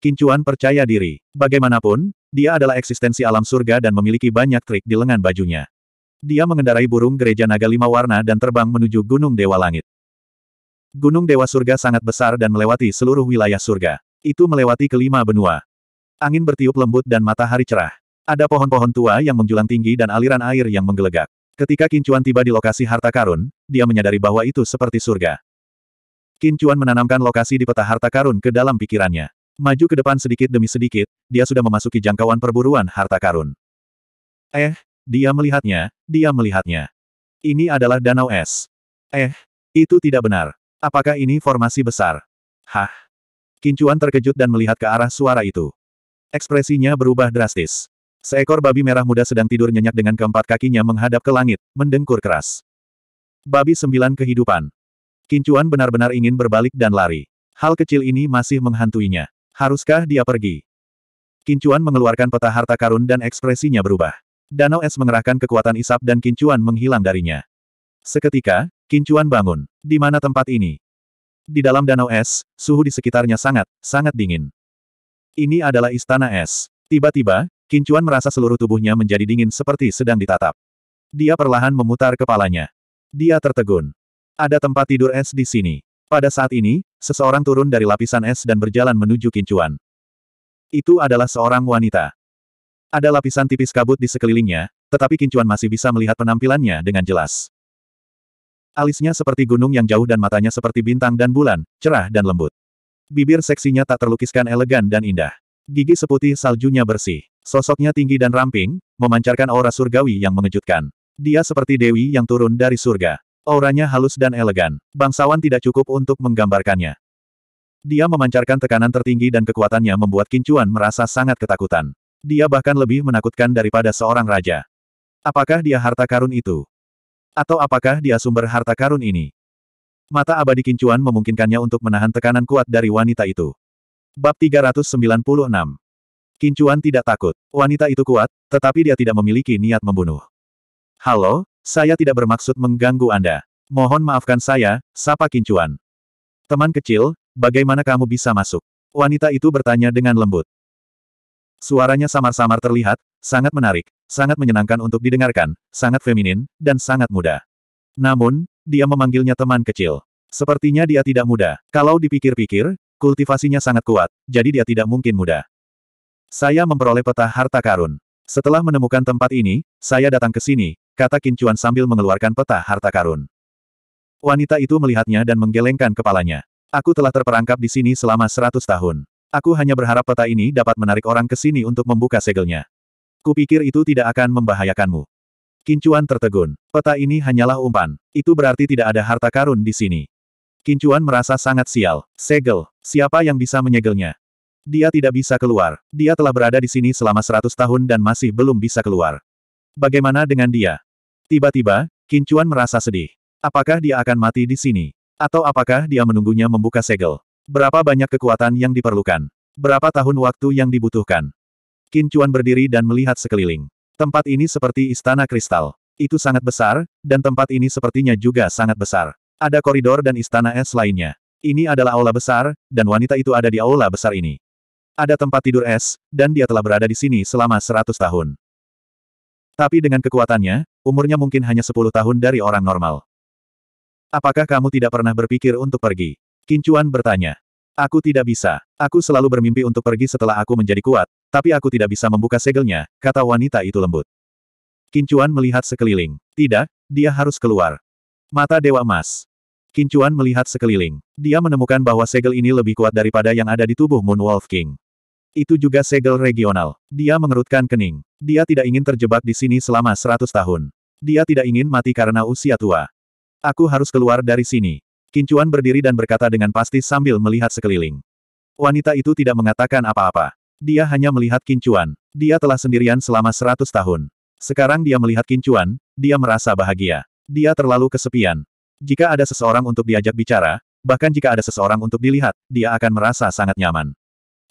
Kincuan percaya diri. Bagaimanapun, dia adalah eksistensi alam surga dan memiliki banyak trik di lengan bajunya. Dia mengendarai burung gereja naga lima warna dan terbang menuju Gunung Dewa Langit. Gunung Dewa Surga sangat besar dan melewati seluruh wilayah surga. Itu melewati kelima benua. Angin bertiup lembut dan matahari cerah. Ada pohon-pohon tua yang menjulang tinggi dan aliran air yang menggelegak. Ketika Kincuan tiba di lokasi harta karun, dia menyadari bahwa itu seperti surga. Kincuan menanamkan lokasi di peta harta karun ke dalam pikirannya. Maju ke depan sedikit demi sedikit, dia sudah memasuki jangkauan perburuan harta karun. Eh, dia melihatnya, dia melihatnya. Ini adalah danau es. Eh, itu tidak benar. Apakah ini formasi besar? Hah? Kincuan terkejut dan melihat ke arah suara itu. Ekspresinya berubah drastis. Seekor babi merah muda sedang tidur nyenyak dengan keempat kakinya menghadap ke langit, mendengkur keras. Babi sembilan kehidupan. Kincuan benar-benar ingin berbalik dan lari. Hal kecil ini masih menghantuinya. Haruskah dia pergi? Kincuan mengeluarkan peta harta karun dan ekspresinya berubah. Danau es mengerahkan kekuatan isap dan Kincuan menghilang darinya. Seketika, Kincuan bangun. Di mana tempat ini? Di dalam danau es, suhu di sekitarnya sangat, sangat dingin. Ini adalah istana es. Tiba-tiba, Kincuan merasa seluruh tubuhnya menjadi dingin seperti sedang ditatap. Dia perlahan memutar kepalanya. Dia tertegun. Ada tempat tidur es di sini. Pada saat ini, seseorang turun dari lapisan es dan berjalan menuju Kincuan. Itu adalah seorang wanita. Ada lapisan tipis kabut di sekelilingnya, tetapi Kincuan masih bisa melihat penampilannya dengan jelas. Alisnya seperti gunung yang jauh dan matanya seperti bintang dan bulan, cerah dan lembut. Bibir seksinya tak terlukiskan elegan dan indah. Gigi seputih saljunya bersih. Sosoknya tinggi dan ramping, memancarkan aura surgawi yang mengejutkan. Dia seperti dewi yang turun dari surga. Auranya halus dan elegan. Bangsawan tidak cukup untuk menggambarkannya. Dia memancarkan tekanan tertinggi dan kekuatannya membuat Kincuan merasa sangat ketakutan. Dia bahkan lebih menakutkan daripada seorang raja. Apakah dia harta karun itu? Atau apakah dia sumber harta karun ini? Mata abadi kincuan memungkinkannya untuk menahan tekanan kuat dari wanita itu. Bab 396 Kincuan tidak takut. Wanita itu kuat, tetapi dia tidak memiliki niat membunuh. Halo, saya tidak bermaksud mengganggu Anda. Mohon maafkan saya, sapa kincuan. Teman kecil, bagaimana kamu bisa masuk? Wanita itu bertanya dengan lembut. Suaranya samar-samar terlihat, sangat menarik, sangat menyenangkan untuk didengarkan, sangat feminin, dan sangat muda. Namun, dia memanggilnya teman kecil. Sepertinya dia tidak muda. Kalau dipikir-pikir, kultivasinya sangat kuat, jadi dia tidak mungkin muda. Saya memperoleh peta harta karun. Setelah menemukan tempat ini, saya datang ke sini, kata Kincuan sambil mengeluarkan peta harta karun. Wanita itu melihatnya dan menggelengkan kepalanya. Aku telah terperangkap di sini selama seratus tahun. Aku hanya berharap peta ini dapat menarik orang ke sini untuk membuka segelnya. Kupikir itu tidak akan membahayakanmu. Kincuan tertegun. Peta ini hanyalah umpan. Itu berarti tidak ada harta karun di sini. Kincuan merasa sangat sial. Segel. Siapa yang bisa menyegelnya? Dia tidak bisa keluar. Dia telah berada di sini selama seratus tahun dan masih belum bisa keluar. Bagaimana dengan dia? Tiba-tiba, Kincuan merasa sedih. Apakah dia akan mati di sini? Atau apakah dia menunggunya membuka segel? Berapa banyak kekuatan yang diperlukan? Berapa tahun waktu yang dibutuhkan? Kincuan berdiri dan melihat sekeliling. Tempat ini seperti istana kristal. Itu sangat besar, dan tempat ini sepertinya juga sangat besar. Ada koridor dan istana es lainnya. Ini adalah aula besar, dan wanita itu ada di aula besar ini. Ada tempat tidur es, dan dia telah berada di sini selama 100 tahun. Tapi dengan kekuatannya, umurnya mungkin hanya 10 tahun dari orang normal. Apakah kamu tidak pernah berpikir untuk pergi? Kincuan bertanya. Aku tidak bisa. Aku selalu bermimpi untuk pergi setelah aku menjadi kuat, tapi aku tidak bisa membuka segelnya, kata wanita itu lembut. Kincuan melihat sekeliling. Tidak, dia harus keluar. Mata Dewa Emas. Kincuan melihat sekeliling. Dia menemukan bahwa segel ini lebih kuat daripada yang ada di tubuh Moon Wolf King. Itu juga segel regional. Dia mengerutkan kening. Dia tidak ingin terjebak di sini selama seratus tahun. Dia tidak ingin mati karena usia tua. Aku harus keluar dari sini. Kincuan berdiri dan berkata dengan pasti sambil melihat sekeliling. Wanita itu tidak mengatakan apa-apa. Dia hanya melihat kincuan. Dia telah sendirian selama seratus tahun. Sekarang dia melihat kincuan, dia merasa bahagia. Dia terlalu kesepian. Jika ada seseorang untuk diajak bicara, bahkan jika ada seseorang untuk dilihat, dia akan merasa sangat nyaman.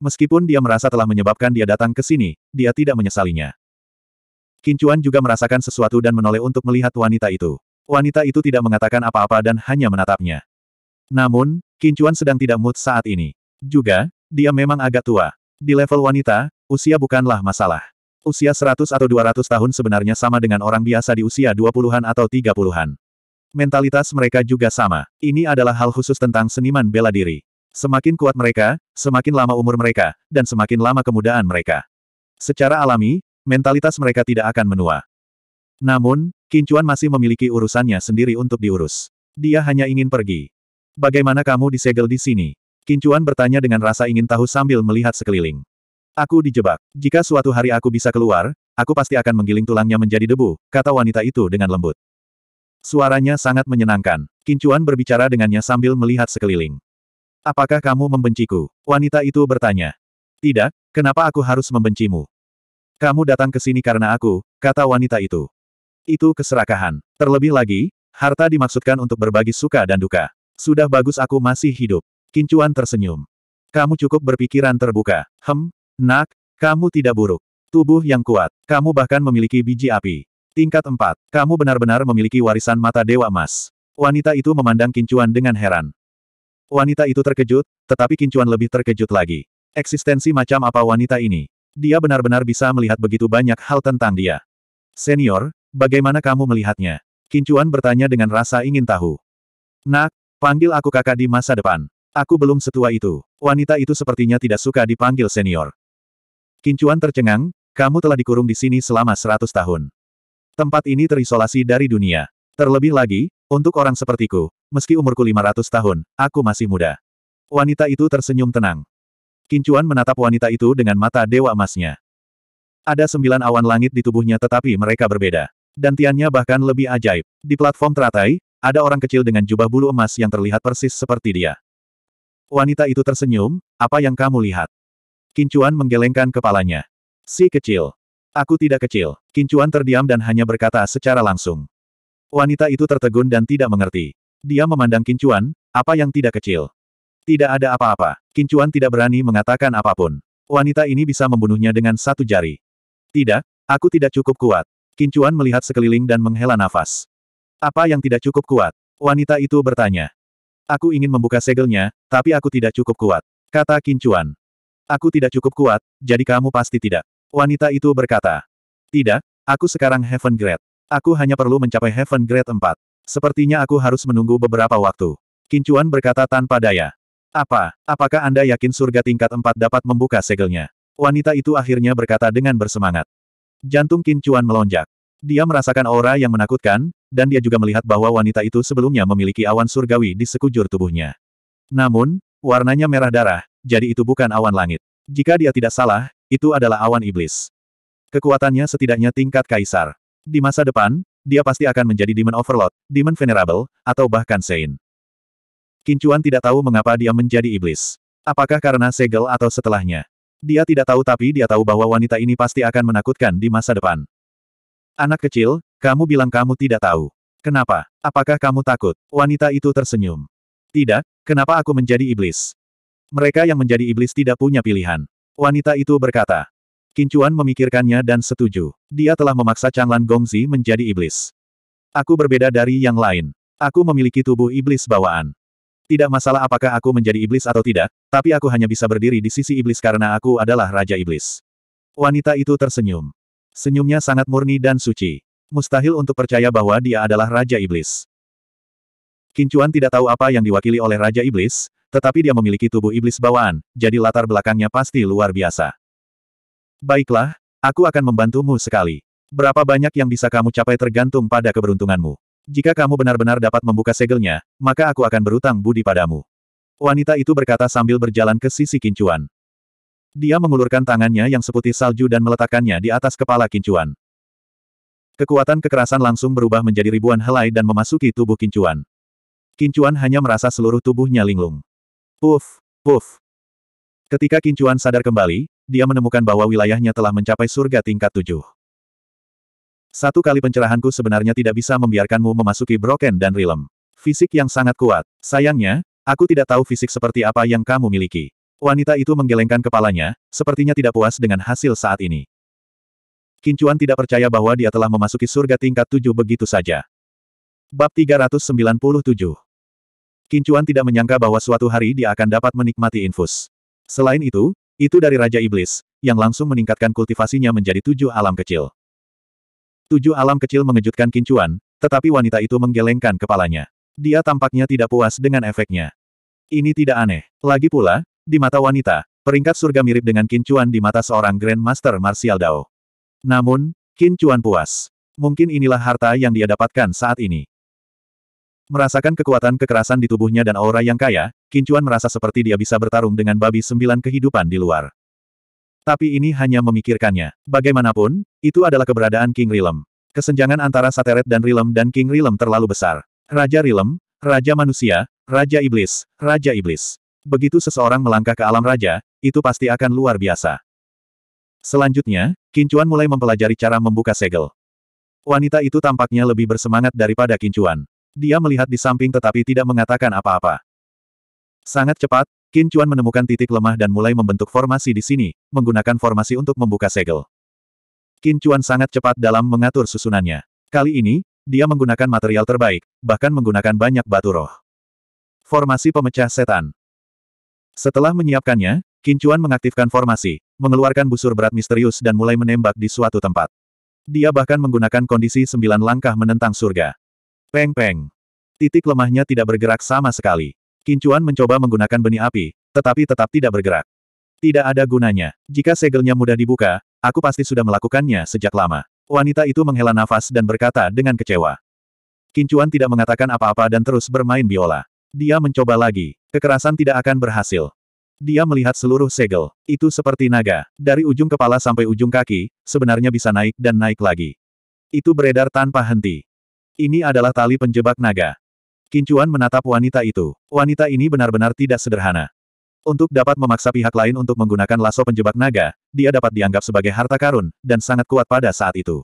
Meskipun dia merasa telah menyebabkan dia datang ke sini, dia tidak menyesalinya. Kincuan juga merasakan sesuatu dan menoleh untuk melihat wanita itu. Wanita itu tidak mengatakan apa-apa dan hanya menatapnya. Namun, Kincuan sedang tidak mood saat ini. Juga, dia memang agak tua. Di level wanita, usia bukanlah masalah. Usia 100 atau 200 tahun sebenarnya sama dengan orang biasa di usia 20-an atau 30-an. Mentalitas mereka juga sama. Ini adalah hal khusus tentang seniman bela diri. Semakin kuat mereka, semakin lama umur mereka, dan semakin lama kemudaan mereka. Secara alami, mentalitas mereka tidak akan menua. Namun, Kincuan masih memiliki urusannya sendiri untuk diurus. Dia hanya ingin pergi. Bagaimana kamu disegel di sini? Kincuan bertanya dengan rasa ingin tahu sambil melihat sekeliling. Aku dijebak. Jika suatu hari aku bisa keluar, aku pasti akan menggiling tulangnya menjadi debu, kata wanita itu dengan lembut. Suaranya sangat menyenangkan. Kincuan berbicara dengannya sambil melihat sekeliling. Apakah kamu membenciku? Wanita itu bertanya. Tidak, kenapa aku harus membencimu? Kamu datang ke sini karena aku, kata wanita itu. Itu keserakahan. Terlebih lagi, harta dimaksudkan untuk berbagi suka dan duka. Sudah bagus aku masih hidup. Kincuan tersenyum. Kamu cukup berpikiran terbuka. Hem, nak, kamu tidak buruk. Tubuh yang kuat. Kamu bahkan memiliki biji api. Tingkat 4. Kamu benar-benar memiliki warisan mata dewa emas. Wanita itu memandang Kincuan dengan heran. Wanita itu terkejut, tetapi Kincuan lebih terkejut lagi. Eksistensi macam apa wanita ini? Dia benar-benar bisa melihat begitu banyak hal tentang dia. Senior, bagaimana kamu melihatnya? Kincuan bertanya dengan rasa ingin tahu. Nak, panggil aku kakak di masa depan. Aku belum setua itu. Wanita itu sepertinya tidak suka dipanggil senior. Kincuan tercengang, kamu telah dikurung di sini selama seratus tahun. Tempat ini terisolasi dari dunia. Terlebih lagi, untuk orang sepertiku, meski umurku 500 tahun, aku masih muda. Wanita itu tersenyum tenang. Kincuan menatap wanita itu dengan mata dewa emasnya. Ada sembilan awan langit di tubuhnya tetapi mereka berbeda. Dan tiannya bahkan lebih ajaib. Di platform teratai, ada orang kecil dengan jubah bulu emas yang terlihat persis seperti dia. Wanita itu tersenyum, apa yang kamu lihat? Kincuan menggelengkan kepalanya. Si kecil. Aku tidak kecil. Kincuan terdiam dan hanya berkata secara langsung. Wanita itu tertegun dan tidak mengerti. Dia memandang Kincuan, apa yang tidak kecil? Tidak ada apa-apa. Kincuan tidak berani mengatakan apapun. Wanita ini bisa membunuhnya dengan satu jari. Tidak, aku tidak cukup kuat. Kincuan melihat sekeliling dan menghela nafas. Apa yang tidak cukup kuat? Wanita itu bertanya. Aku ingin membuka segelnya, tapi aku tidak cukup kuat. Kata Kincuan. Aku tidak cukup kuat, jadi kamu pasti tidak. Wanita itu berkata. Tidak, aku sekarang Heaven Grade. Aku hanya perlu mencapai Heaven Grade 4. Sepertinya aku harus menunggu beberapa waktu. Kincuan berkata tanpa daya. Apa, apakah Anda yakin surga tingkat 4 dapat membuka segelnya? Wanita itu akhirnya berkata dengan bersemangat. Jantung Kincuan melonjak. Dia merasakan aura yang menakutkan, dan dia juga melihat bahwa wanita itu sebelumnya memiliki awan surgawi di sekujur tubuhnya. Namun, warnanya merah darah, jadi itu bukan awan langit. Jika dia tidak salah, itu adalah awan iblis. Kekuatannya setidaknya tingkat kaisar. Di masa depan, dia pasti akan menjadi Demon Overlord, Demon Venerable, atau bahkan Saint. Kincuan tidak tahu mengapa dia menjadi iblis. Apakah karena segel atau setelahnya? Dia tidak tahu tapi dia tahu bahwa wanita ini pasti akan menakutkan di masa depan. Anak kecil, kamu bilang kamu tidak tahu. Kenapa? Apakah kamu takut? Wanita itu tersenyum. Tidak, kenapa aku menjadi iblis? Mereka yang menjadi iblis tidak punya pilihan. Wanita itu berkata. Kincuan memikirkannya dan setuju. Dia telah memaksa Changlan Gongzi menjadi iblis. Aku berbeda dari yang lain. Aku memiliki tubuh iblis bawaan. Tidak masalah apakah aku menjadi iblis atau tidak, tapi aku hanya bisa berdiri di sisi iblis karena aku adalah Raja Iblis. Wanita itu tersenyum. Senyumnya sangat murni dan suci. Mustahil untuk percaya bahwa dia adalah Raja Iblis. Kincuan tidak tahu apa yang diwakili oleh Raja Iblis, tetapi dia memiliki tubuh iblis bawaan, jadi latar belakangnya pasti luar biasa. Baiklah, aku akan membantumu sekali. Berapa banyak yang bisa kamu capai tergantung pada keberuntunganmu. Jika kamu benar-benar dapat membuka segelnya, maka aku akan berutang budi padamu. Wanita itu berkata sambil berjalan ke sisi kincuan. Dia mengulurkan tangannya yang seputih salju dan meletakkannya di atas kepala Kincuan. Kekuatan kekerasan langsung berubah menjadi ribuan helai dan memasuki tubuh Kincuan. Kincuan hanya merasa seluruh tubuhnya linglung. Puf, puf. Ketika Kincuan sadar kembali, dia menemukan bahwa wilayahnya telah mencapai surga tingkat tujuh. Satu kali pencerahanku sebenarnya tidak bisa membiarkanmu memasuki Broken dan Realm. Fisik yang sangat kuat. Sayangnya, aku tidak tahu fisik seperti apa yang kamu miliki. Wanita itu menggelengkan kepalanya, sepertinya tidak puas dengan hasil saat ini. Kincuan tidak percaya bahwa dia telah memasuki surga tingkat tujuh begitu saja. Bab 397 Kincuan tidak menyangka bahwa suatu hari dia akan dapat menikmati infus. Selain itu, itu dari Raja Iblis, yang langsung meningkatkan kultivasinya menjadi tujuh alam kecil. Tujuh alam kecil mengejutkan Kincuan, tetapi wanita itu menggelengkan kepalanya. Dia tampaknya tidak puas dengan efeknya. Ini tidak aneh. Lagi pula, di mata wanita, peringkat surga mirip dengan kincuan di mata seorang Grandmaster Master Martial Dao. Namun, kincuan puas. Mungkin inilah harta yang dia dapatkan saat ini. Merasakan kekuatan kekerasan di tubuhnya dan aura yang kaya, kincuan merasa seperti dia bisa bertarung dengan babi sembilan kehidupan di luar. Tapi ini hanya memikirkannya. Bagaimanapun, itu adalah keberadaan King Rilem. Kesenjangan antara Sateret dan Rilem dan King Rilem terlalu besar. Raja Rilem, Raja Manusia, Raja Iblis, Raja Iblis. Begitu seseorang melangkah ke alam raja, itu pasti akan luar biasa. Selanjutnya, Kincuan mulai mempelajari cara membuka segel. Wanita itu tampaknya lebih bersemangat daripada Kincuan. Dia melihat di samping tetapi tidak mengatakan apa-apa. Sangat cepat, Kincuan menemukan titik lemah dan mulai membentuk formasi di sini, menggunakan formasi untuk membuka segel. Kincuan sangat cepat dalam mengatur susunannya. Kali ini, dia menggunakan material terbaik, bahkan menggunakan banyak batu roh. Formasi pemecah setan. Setelah menyiapkannya, Kincuan mengaktifkan formasi, mengeluarkan busur berat misterius dan mulai menembak di suatu tempat. Dia bahkan menggunakan kondisi sembilan langkah menentang surga. Peng-peng. Titik lemahnya tidak bergerak sama sekali. Kincuan mencoba menggunakan benih api, tetapi tetap tidak bergerak. Tidak ada gunanya. Jika segelnya mudah dibuka, aku pasti sudah melakukannya sejak lama. Wanita itu menghela nafas dan berkata dengan kecewa. Kincuan tidak mengatakan apa-apa dan terus bermain biola. Dia mencoba lagi. Kekerasan tidak akan berhasil. Dia melihat seluruh segel. Itu seperti naga. Dari ujung kepala sampai ujung kaki, sebenarnya bisa naik dan naik lagi. Itu beredar tanpa henti. Ini adalah tali penjebak naga. Kincuan menatap wanita itu. Wanita ini benar-benar tidak sederhana. Untuk dapat memaksa pihak lain untuk menggunakan lasso penjebak naga, dia dapat dianggap sebagai harta karun, dan sangat kuat pada saat itu.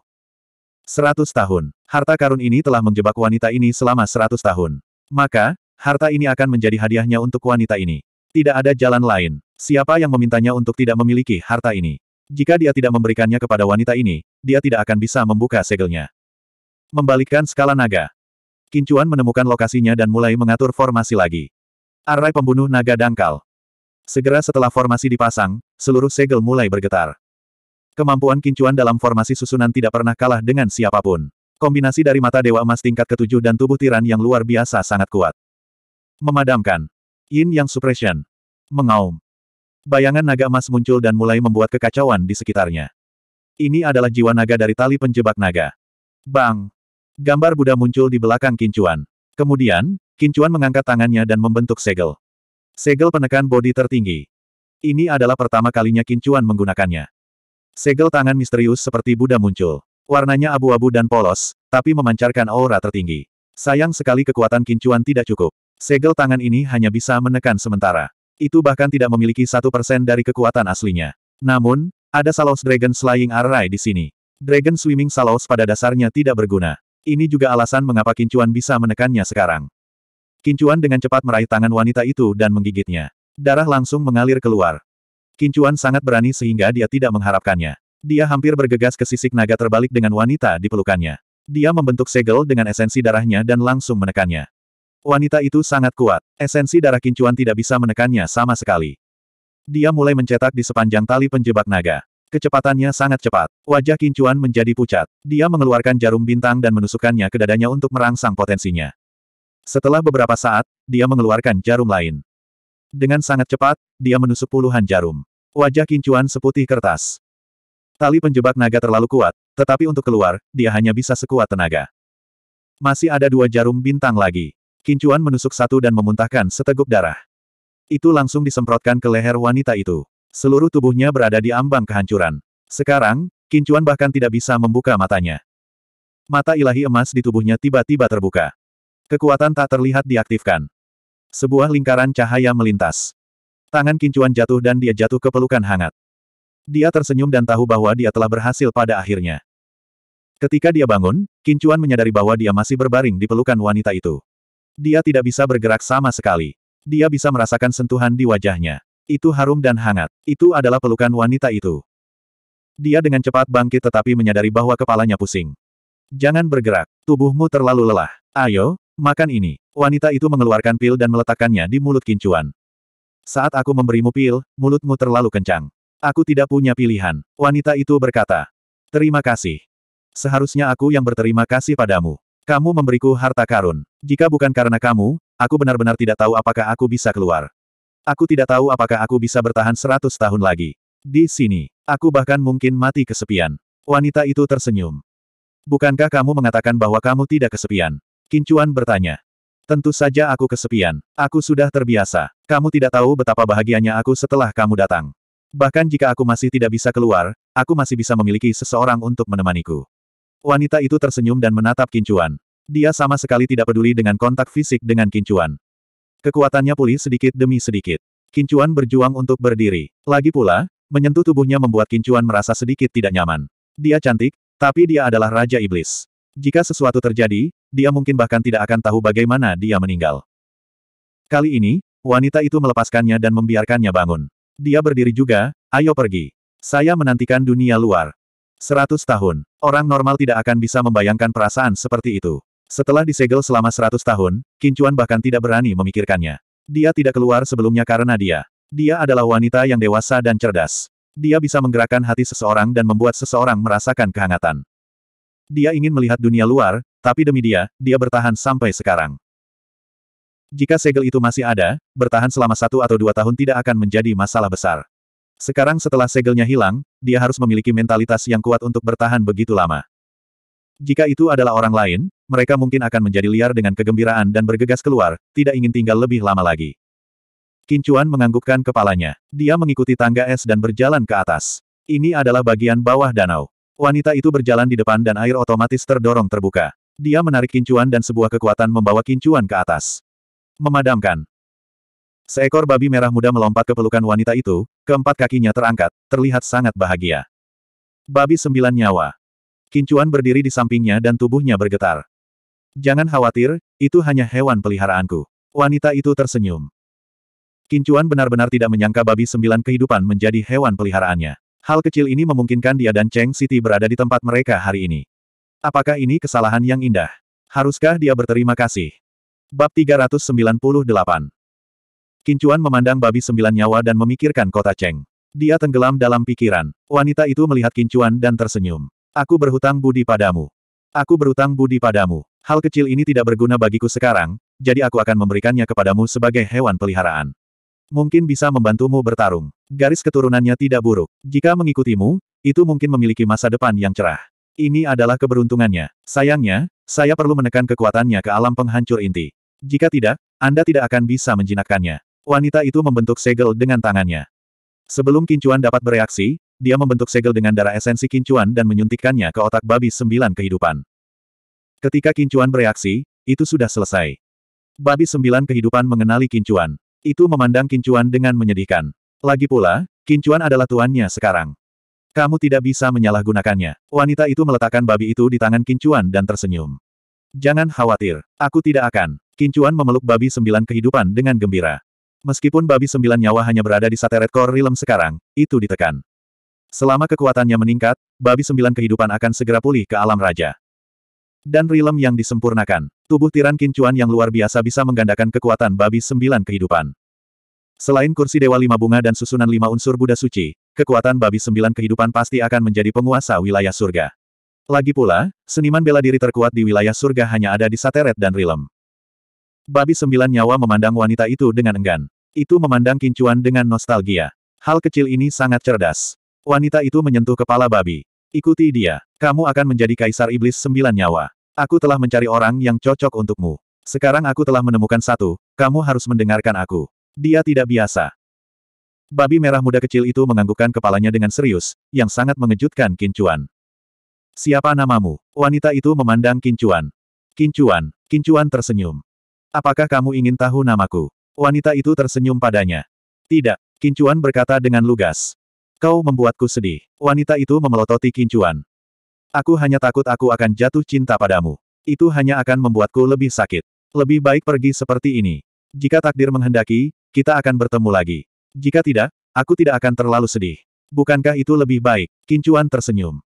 100 tahun. Harta karun ini telah menjebak wanita ini selama seratus tahun. Maka, Harta ini akan menjadi hadiahnya untuk wanita ini. Tidak ada jalan lain. Siapa yang memintanya untuk tidak memiliki harta ini? Jika dia tidak memberikannya kepada wanita ini, dia tidak akan bisa membuka segelnya. Membalikkan skala naga. Kincuan menemukan lokasinya dan mulai mengatur formasi lagi. Arai pembunuh naga dangkal. Segera setelah formasi dipasang, seluruh segel mulai bergetar. Kemampuan kincuan dalam formasi susunan tidak pernah kalah dengan siapapun. Kombinasi dari mata Dewa Emas tingkat ketujuh dan tubuh tiran yang luar biasa sangat kuat. Memadamkan. Yin Yang Suppression. Mengaum. Bayangan naga emas muncul dan mulai membuat kekacauan di sekitarnya. Ini adalah jiwa naga dari tali penjebak naga. Bang! Gambar Buddha muncul di belakang Kincuan. Kemudian, Kincuan mengangkat tangannya dan membentuk segel. Segel penekan bodi tertinggi. Ini adalah pertama kalinya Kincuan menggunakannya. Segel tangan misterius seperti Buddha muncul. Warnanya abu-abu dan polos, tapi memancarkan aura tertinggi. Sayang sekali kekuatan Kincuan tidak cukup. Segel tangan ini hanya bisa menekan sementara. Itu bahkan tidak memiliki satu persen dari kekuatan aslinya. Namun, ada Salos Dragon Slaying Array di sini. Dragon Swimming Salos pada dasarnya tidak berguna. Ini juga alasan mengapa Kincuan bisa menekannya sekarang. Kincuan dengan cepat meraih tangan wanita itu dan menggigitnya. Darah langsung mengalir keluar. Kincuan sangat berani sehingga dia tidak mengharapkannya. Dia hampir bergegas ke sisik naga terbalik dengan wanita di pelukannya. Dia membentuk segel dengan esensi darahnya dan langsung menekannya. Wanita itu sangat kuat. Esensi darah kincuan tidak bisa menekannya sama sekali. Dia mulai mencetak di sepanjang tali penjebak naga. Kecepatannya sangat cepat. Wajah kincuan menjadi pucat. Dia mengeluarkan jarum bintang dan menusukkannya ke dadanya untuk merangsang potensinya. Setelah beberapa saat, dia mengeluarkan jarum lain. Dengan sangat cepat, dia menusuk puluhan jarum. Wajah kincuan seputih kertas. Tali penjebak naga terlalu kuat, tetapi untuk keluar, dia hanya bisa sekuat tenaga. Masih ada dua jarum bintang lagi. Kincuan menusuk satu dan memuntahkan seteguk darah. Itu langsung disemprotkan ke leher wanita itu. Seluruh tubuhnya berada di ambang kehancuran. Sekarang, Kincuan bahkan tidak bisa membuka matanya. Mata ilahi emas di tubuhnya tiba-tiba terbuka. Kekuatan tak terlihat diaktifkan. Sebuah lingkaran cahaya melintas. Tangan Kincuan jatuh dan dia jatuh ke pelukan hangat. Dia tersenyum dan tahu bahwa dia telah berhasil pada akhirnya. Ketika dia bangun, Kincuan menyadari bahwa dia masih berbaring di pelukan wanita itu. Dia tidak bisa bergerak sama sekali. Dia bisa merasakan sentuhan di wajahnya. Itu harum dan hangat. Itu adalah pelukan wanita itu. Dia dengan cepat bangkit tetapi menyadari bahwa kepalanya pusing. Jangan bergerak, tubuhmu terlalu lelah. Ayo, makan ini. Wanita itu mengeluarkan pil dan meletakkannya di mulut kincuan. Saat aku memberimu pil, mulutmu terlalu kencang. Aku tidak punya pilihan. Wanita itu berkata. Terima kasih. Seharusnya aku yang berterima kasih padamu. Kamu memberiku harta karun. Jika bukan karena kamu, aku benar-benar tidak tahu apakah aku bisa keluar. Aku tidak tahu apakah aku bisa bertahan seratus tahun lagi. Di sini, aku bahkan mungkin mati kesepian. Wanita itu tersenyum. Bukankah kamu mengatakan bahwa kamu tidak kesepian? Kincuan bertanya. Tentu saja aku kesepian. Aku sudah terbiasa. Kamu tidak tahu betapa bahagianya aku setelah kamu datang. Bahkan jika aku masih tidak bisa keluar, aku masih bisa memiliki seseorang untuk menemaniku. Wanita itu tersenyum dan menatap Kincuan. Dia sama sekali tidak peduli dengan kontak fisik dengan Kincuan. Kekuatannya pulih sedikit demi sedikit. Kincuan berjuang untuk berdiri. Lagi pula, menyentuh tubuhnya membuat Kincuan merasa sedikit tidak nyaman. Dia cantik, tapi dia adalah Raja Iblis. Jika sesuatu terjadi, dia mungkin bahkan tidak akan tahu bagaimana dia meninggal. Kali ini, wanita itu melepaskannya dan membiarkannya bangun. Dia berdiri juga, ayo pergi. Saya menantikan dunia luar. Seratus tahun. Orang normal tidak akan bisa membayangkan perasaan seperti itu. Setelah disegel selama seratus tahun, Kincuan bahkan tidak berani memikirkannya. Dia tidak keluar sebelumnya karena dia. Dia adalah wanita yang dewasa dan cerdas. Dia bisa menggerakkan hati seseorang dan membuat seseorang merasakan kehangatan. Dia ingin melihat dunia luar, tapi demi dia, dia bertahan sampai sekarang. Jika segel itu masih ada, bertahan selama satu atau dua tahun tidak akan menjadi masalah besar. Sekarang setelah segelnya hilang, dia harus memiliki mentalitas yang kuat untuk bertahan begitu lama. Jika itu adalah orang lain, mereka mungkin akan menjadi liar dengan kegembiraan dan bergegas keluar, tidak ingin tinggal lebih lama lagi. Kincuan menganggukkan kepalanya. Dia mengikuti tangga es dan berjalan ke atas. Ini adalah bagian bawah danau. Wanita itu berjalan di depan dan air otomatis terdorong terbuka. Dia menarik kincuan dan sebuah kekuatan membawa kincuan ke atas. Memadamkan. Seekor babi merah muda melompat ke pelukan wanita itu, keempat kakinya terangkat, terlihat sangat bahagia. Babi sembilan nyawa. Kincuan berdiri di sampingnya dan tubuhnya bergetar. Jangan khawatir, itu hanya hewan peliharaanku. Wanita itu tersenyum. Kincuan benar-benar tidak menyangka babi sembilan kehidupan menjadi hewan peliharaannya. Hal kecil ini memungkinkan dia dan Cheng City berada di tempat mereka hari ini. Apakah ini kesalahan yang indah? Haruskah dia berterima kasih? Bab 398 Kincuan memandang babi sembilan nyawa dan memikirkan kota Cheng. Dia tenggelam dalam pikiran. Wanita itu melihat Kincuan dan tersenyum. Aku berhutang budi padamu. Aku berhutang budi padamu. Hal kecil ini tidak berguna bagiku sekarang, jadi aku akan memberikannya kepadamu sebagai hewan peliharaan. Mungkin bisa membantumu bertarung. Garis keturunannya tidak buruk. Jika mengikutimu, itu mungkin memiliki masa depan yang cerah. Ini adalah keberuntungannya. Sayangnya, saya perlu menekan kekuatannya ke alam penghancur inti. Jika tidak, Anda tidak akan bisa menjinakkannya. Wanita itu membentuk segel dengan tangannya. Sebelum kincuan dapat bereaksi, dia membentuk segel dengan darah esensi kincuan dan menyuntikkannya ke otak babi sembilan kehidupan. Ketika kincuan bereaksi, itu sudah selesai. Babi sembilan kehidupan mengenali kincuan. Itu memandang kincuan dengan menyedihkan. Lagi pula, kincuan adalah tuannya sekarang. Kamu tidak bisa menyalahgunakannya. Wanita itu meletakkan babi itu di tangan kincuan dan tersenyum. Jangan khawatir, aku tidak akan. Kincuan memeluk babi sembilan kehidupan dengan gembira. Meskipun babi sembilan nyawa hanya berada di Sateret Core Realm sekarang, itu ditekan. Selama kekuatannya meningkat, babi sembilan kehidupan akan segera pulih ke alam raja. Dan Realm yang disempurnakan, tubuh Tiran Kincuan yang luar biasa bisa menggandakan kekuatan babi sembilan kehidupan. Selain kursi Dewa Lima Bunga dan susunan lima unsur Buddha Suci, kekuatan babi sembilan kehidupan pasti akan menjadi penguasa wilayah surga. Lagi pula, seniman bela diri terkuat di wilayah surga hanya ada di Sateret dan Rilem. Babi sembilan nyawa memandang wanita itu dengan enggan. Itu memandang kincuan dengan nostalgia. Hal kecil ini sangat cerdas. Wanita itu menyentuh kepala babi. Ikuti dia. Kamu akan menjadi kaisar iblis sembilan nyawa. Aku telah mencari orang yang cocok untukmu. Sekarang aku telah menemukan satu, kamu harus mendengarkan aku. Dia tidak biasa. Babi merah muda kecil itu menganggukkan kepalanya dengan serius, yang sangat mengejutkan Kincuan. Siapa namamu? Wanita itu memandang Kincuan. Kincuan, Kincuan tersenyum. Apakah kamu ingin tahu namaku? Wanita itu tersenyum padanya. Tidak, Kincuan berkata dengan lugas. Kau membuatku sedih. Wanita itu memelototi Kincuan. Aku hanya takut aku akan jatuh cinta padamu. Itu hanya akan membuatku lebih sakit. Lebih baik pergi seperti ini. Jika takdir menghendaki, kita akan bertemu lagi. Jika tidak, aku tidak akan terlalu sedih. Bukankah itu lebih baik? Kincuan tersenyum.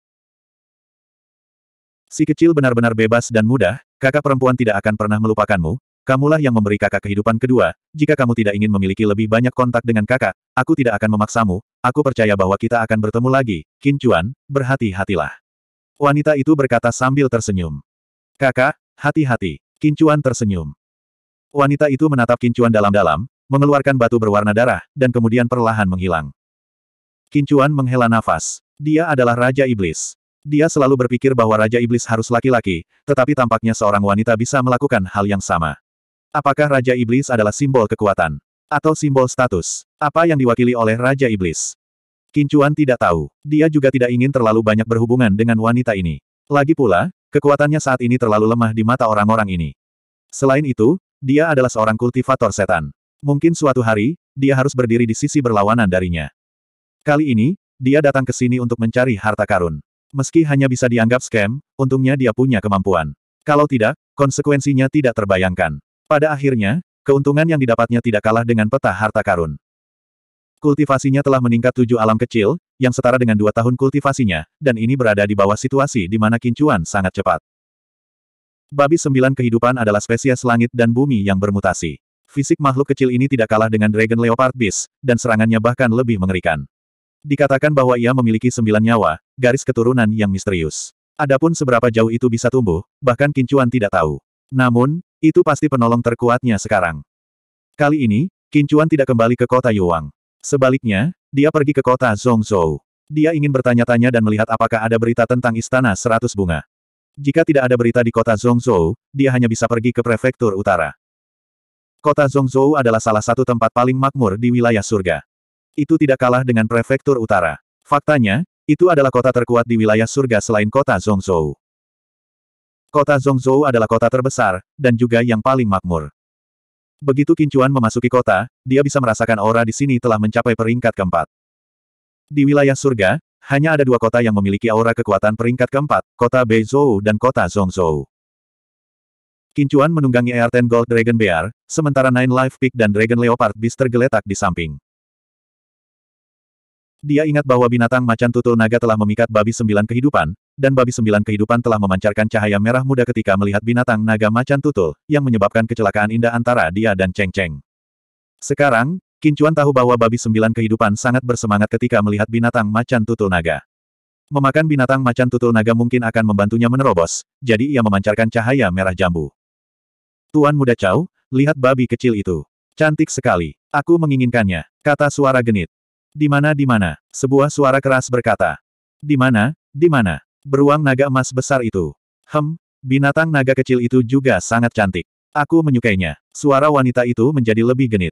Si kecil benar-benar bebas dan mudah, kakak perempuan tidak akan pernah melupakanmu, kamulah yang memberi kakak kehidupan kedua, jika kamu tidak ingin memiliki lebih banyak kontak dengan kakak, aku tidak akan memaksamu, aku percaya bahwa kita akan bertemu lagi, Qin berhati-hatilah. Wanita itu berkata sambil tersenyum. Kakak, hati-hati, Qin tersenyum. Wanita itu menatap Qin dalam-dalam, mengeluarkan batu berwarna darah, dan kemudian perlahan menghilang. Qin menghela nafas. Dia adalah Raja Iblis. Dia selalu berpikir bahwa Raja Iblis harus laki-laki, tetapi tampaknya seorang wanita bisa melakukan hal yang sama. Apakah Raja Iblis adalah simbol kekuatan? Atau simbol status? Apa yang diwakili oleh Raja Iblis? Kincuan tidak tahu. Dia juga tidak ingin terlalu banyak berhubungan dengan wanita ini. Lagi pula, kekuatannya saat ini terlalu lemah di mata orang-orang ini. Selain itu, dia adalah seorang kultivator setan. Mungkin suatu hari, dia harus berdiri di sisi berlawanan darinya. Kali ini, dia datang ke sini untuk mencari harta karun. Meski hanya bisa dianggap scam, untungnya dia punya kemampuan. Kalau tidak, konsekuensinya tidak terbayangkan. Pada akhirnya, keuntungan yang didapatnya tidak kalah dengan peta harta karun. Kultivasinya telah meningkat tujuh alam kecil, yang setara dengan dua tahun kultivasinya, dan ini berada di bawah situasi di mana kincuan sangat cepat. Babi sembilan kehidupan adalah spesies langit dan bumi yang bermutasi. Fisik makhluk kecil ini tidak kalah dengan Dragon Leopard Beast, dan serangannya bahkan lebih mengerikan. Dikatakan bahwa ia memiliki sembilan nyawa, garis keturunan yang misterius. Adapun seberapa jauh itu bisa tumbuh, bahkan kincuan tidak tahu. Namun, itu pasti penolong terkuatnya sekarang. Kali ini, Kincuan tidak kembali ke kota Yuang. Sebaliknya, dia pergi ke kota Zhongzhou. Dia ingin bertanya-tanya dan melihat apakah ada berita tentang Istana Seratus Bunga. Jika tidak ada berita di kota Zhongzhou, dia hanya bisa pergi ke prefektur utara. Kota Zhongzhou adalah salah satu tempat paling makmur di wilayah surga. Itu tidak kalah dengan prefektur utara. Faktanya, itu adalah kota terkuat di wilayah surga selain kota Zhongzhou. Kota Zhongzhou adalah kota terbesar, dan juga yang paling makmur. Begitu Kincuan memasuki kota, dia bisa merasakan aura di sini telah mencapai peringkat keempat. Di wilayah surga, hanya ada dua kota yang memiliki aura kekuatan peringkat keempat, kota Beizhou dan kota Zhongzhou. Kincuan menunggangi Ten Gold Dragon Bear, sementara Nine Life Peak dan Dragon Leopard Beast tergeletak di samping. Dia ingat bahwa binatang macan tutul naga telah memikat babi sembilan kehidupan, dan babi sembilan kehidupan telah memancarkan cahaya merah muda ketika melihat binatang naga macan tutul, yang menyebabkan kecelakaan indah antara dia dan Cheng Cheng. Sekarang, Kincuan tahu bahwa babi sembilan kehidupan sangat bersemangat ketika melihat binatang macan tutul naga. Memakan binatang macan tutul naga mungkin akan membantunya menerobos, jadi ia memancarkan cahaya merah jambu. Tuan muda Chow, lihat babi kecil itu. Cantik sekali. Aku menginginkannya, kata suara genit. Di mana di mana, sebuah suara keras berkata. Di mana, di mana, beruang naga emas besar itu. Hem, binatang naga kecil itu juga sangat cantik. Aku menyukainya. Suara wanita itu menjadi lebih genit.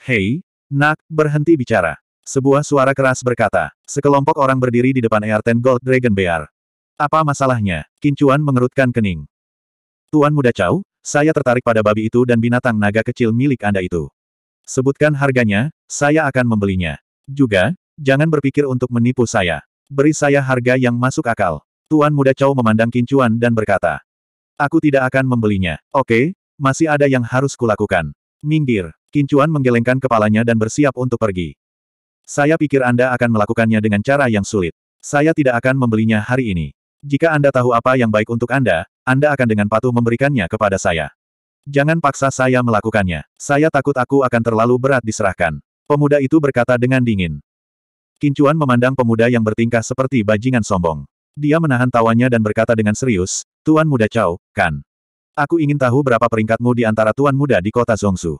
Hei, nak, berhenti bicara. Sebuah suara keras berkata, sekelompok orang berdiri di depan Ten Gold Dragon Bear. Apa masalahnya? Kincuan mengerutkan kening. Tuan muda Chow, saya tertarik pada babi itu dan binatang naga kecil milik Anda itu. Sebutkan harganya, saya akan membelinya. Juga, jangan berpikir untuk menipu saya. Beri saya harga yang masuk akal. Tuan muda Chow memandang Kincuan dan berkata. Aku tidak akan membelinya. Oke, masih ada yang harus kulakukan. Minggir. Kincuan menggelengkan kepalanya dan bersiap untuk pergi. Saya pikir Anda akan melakukannya dengan cara yang sulit. Saya tidak akan membelinya hari ini. Jika Anda tahu apa yang baik untuk Anda, Anda akan dengan patuh memberikannya kepada saya. Jangan paksa saya melakukannya. Saya takut aku akan terlalu berat diserahkan. Pemuda itu berkata dengan dingin. Kincuan memandang pemuda yang bertingkah seperti bajingan sombong. Dia menahan tawanya dan berkata dengan serius, Tuan Muda Chow, kan? Aku ingin tahu berapa peringkatmu di antara Tuan Muda di kota Zongsu.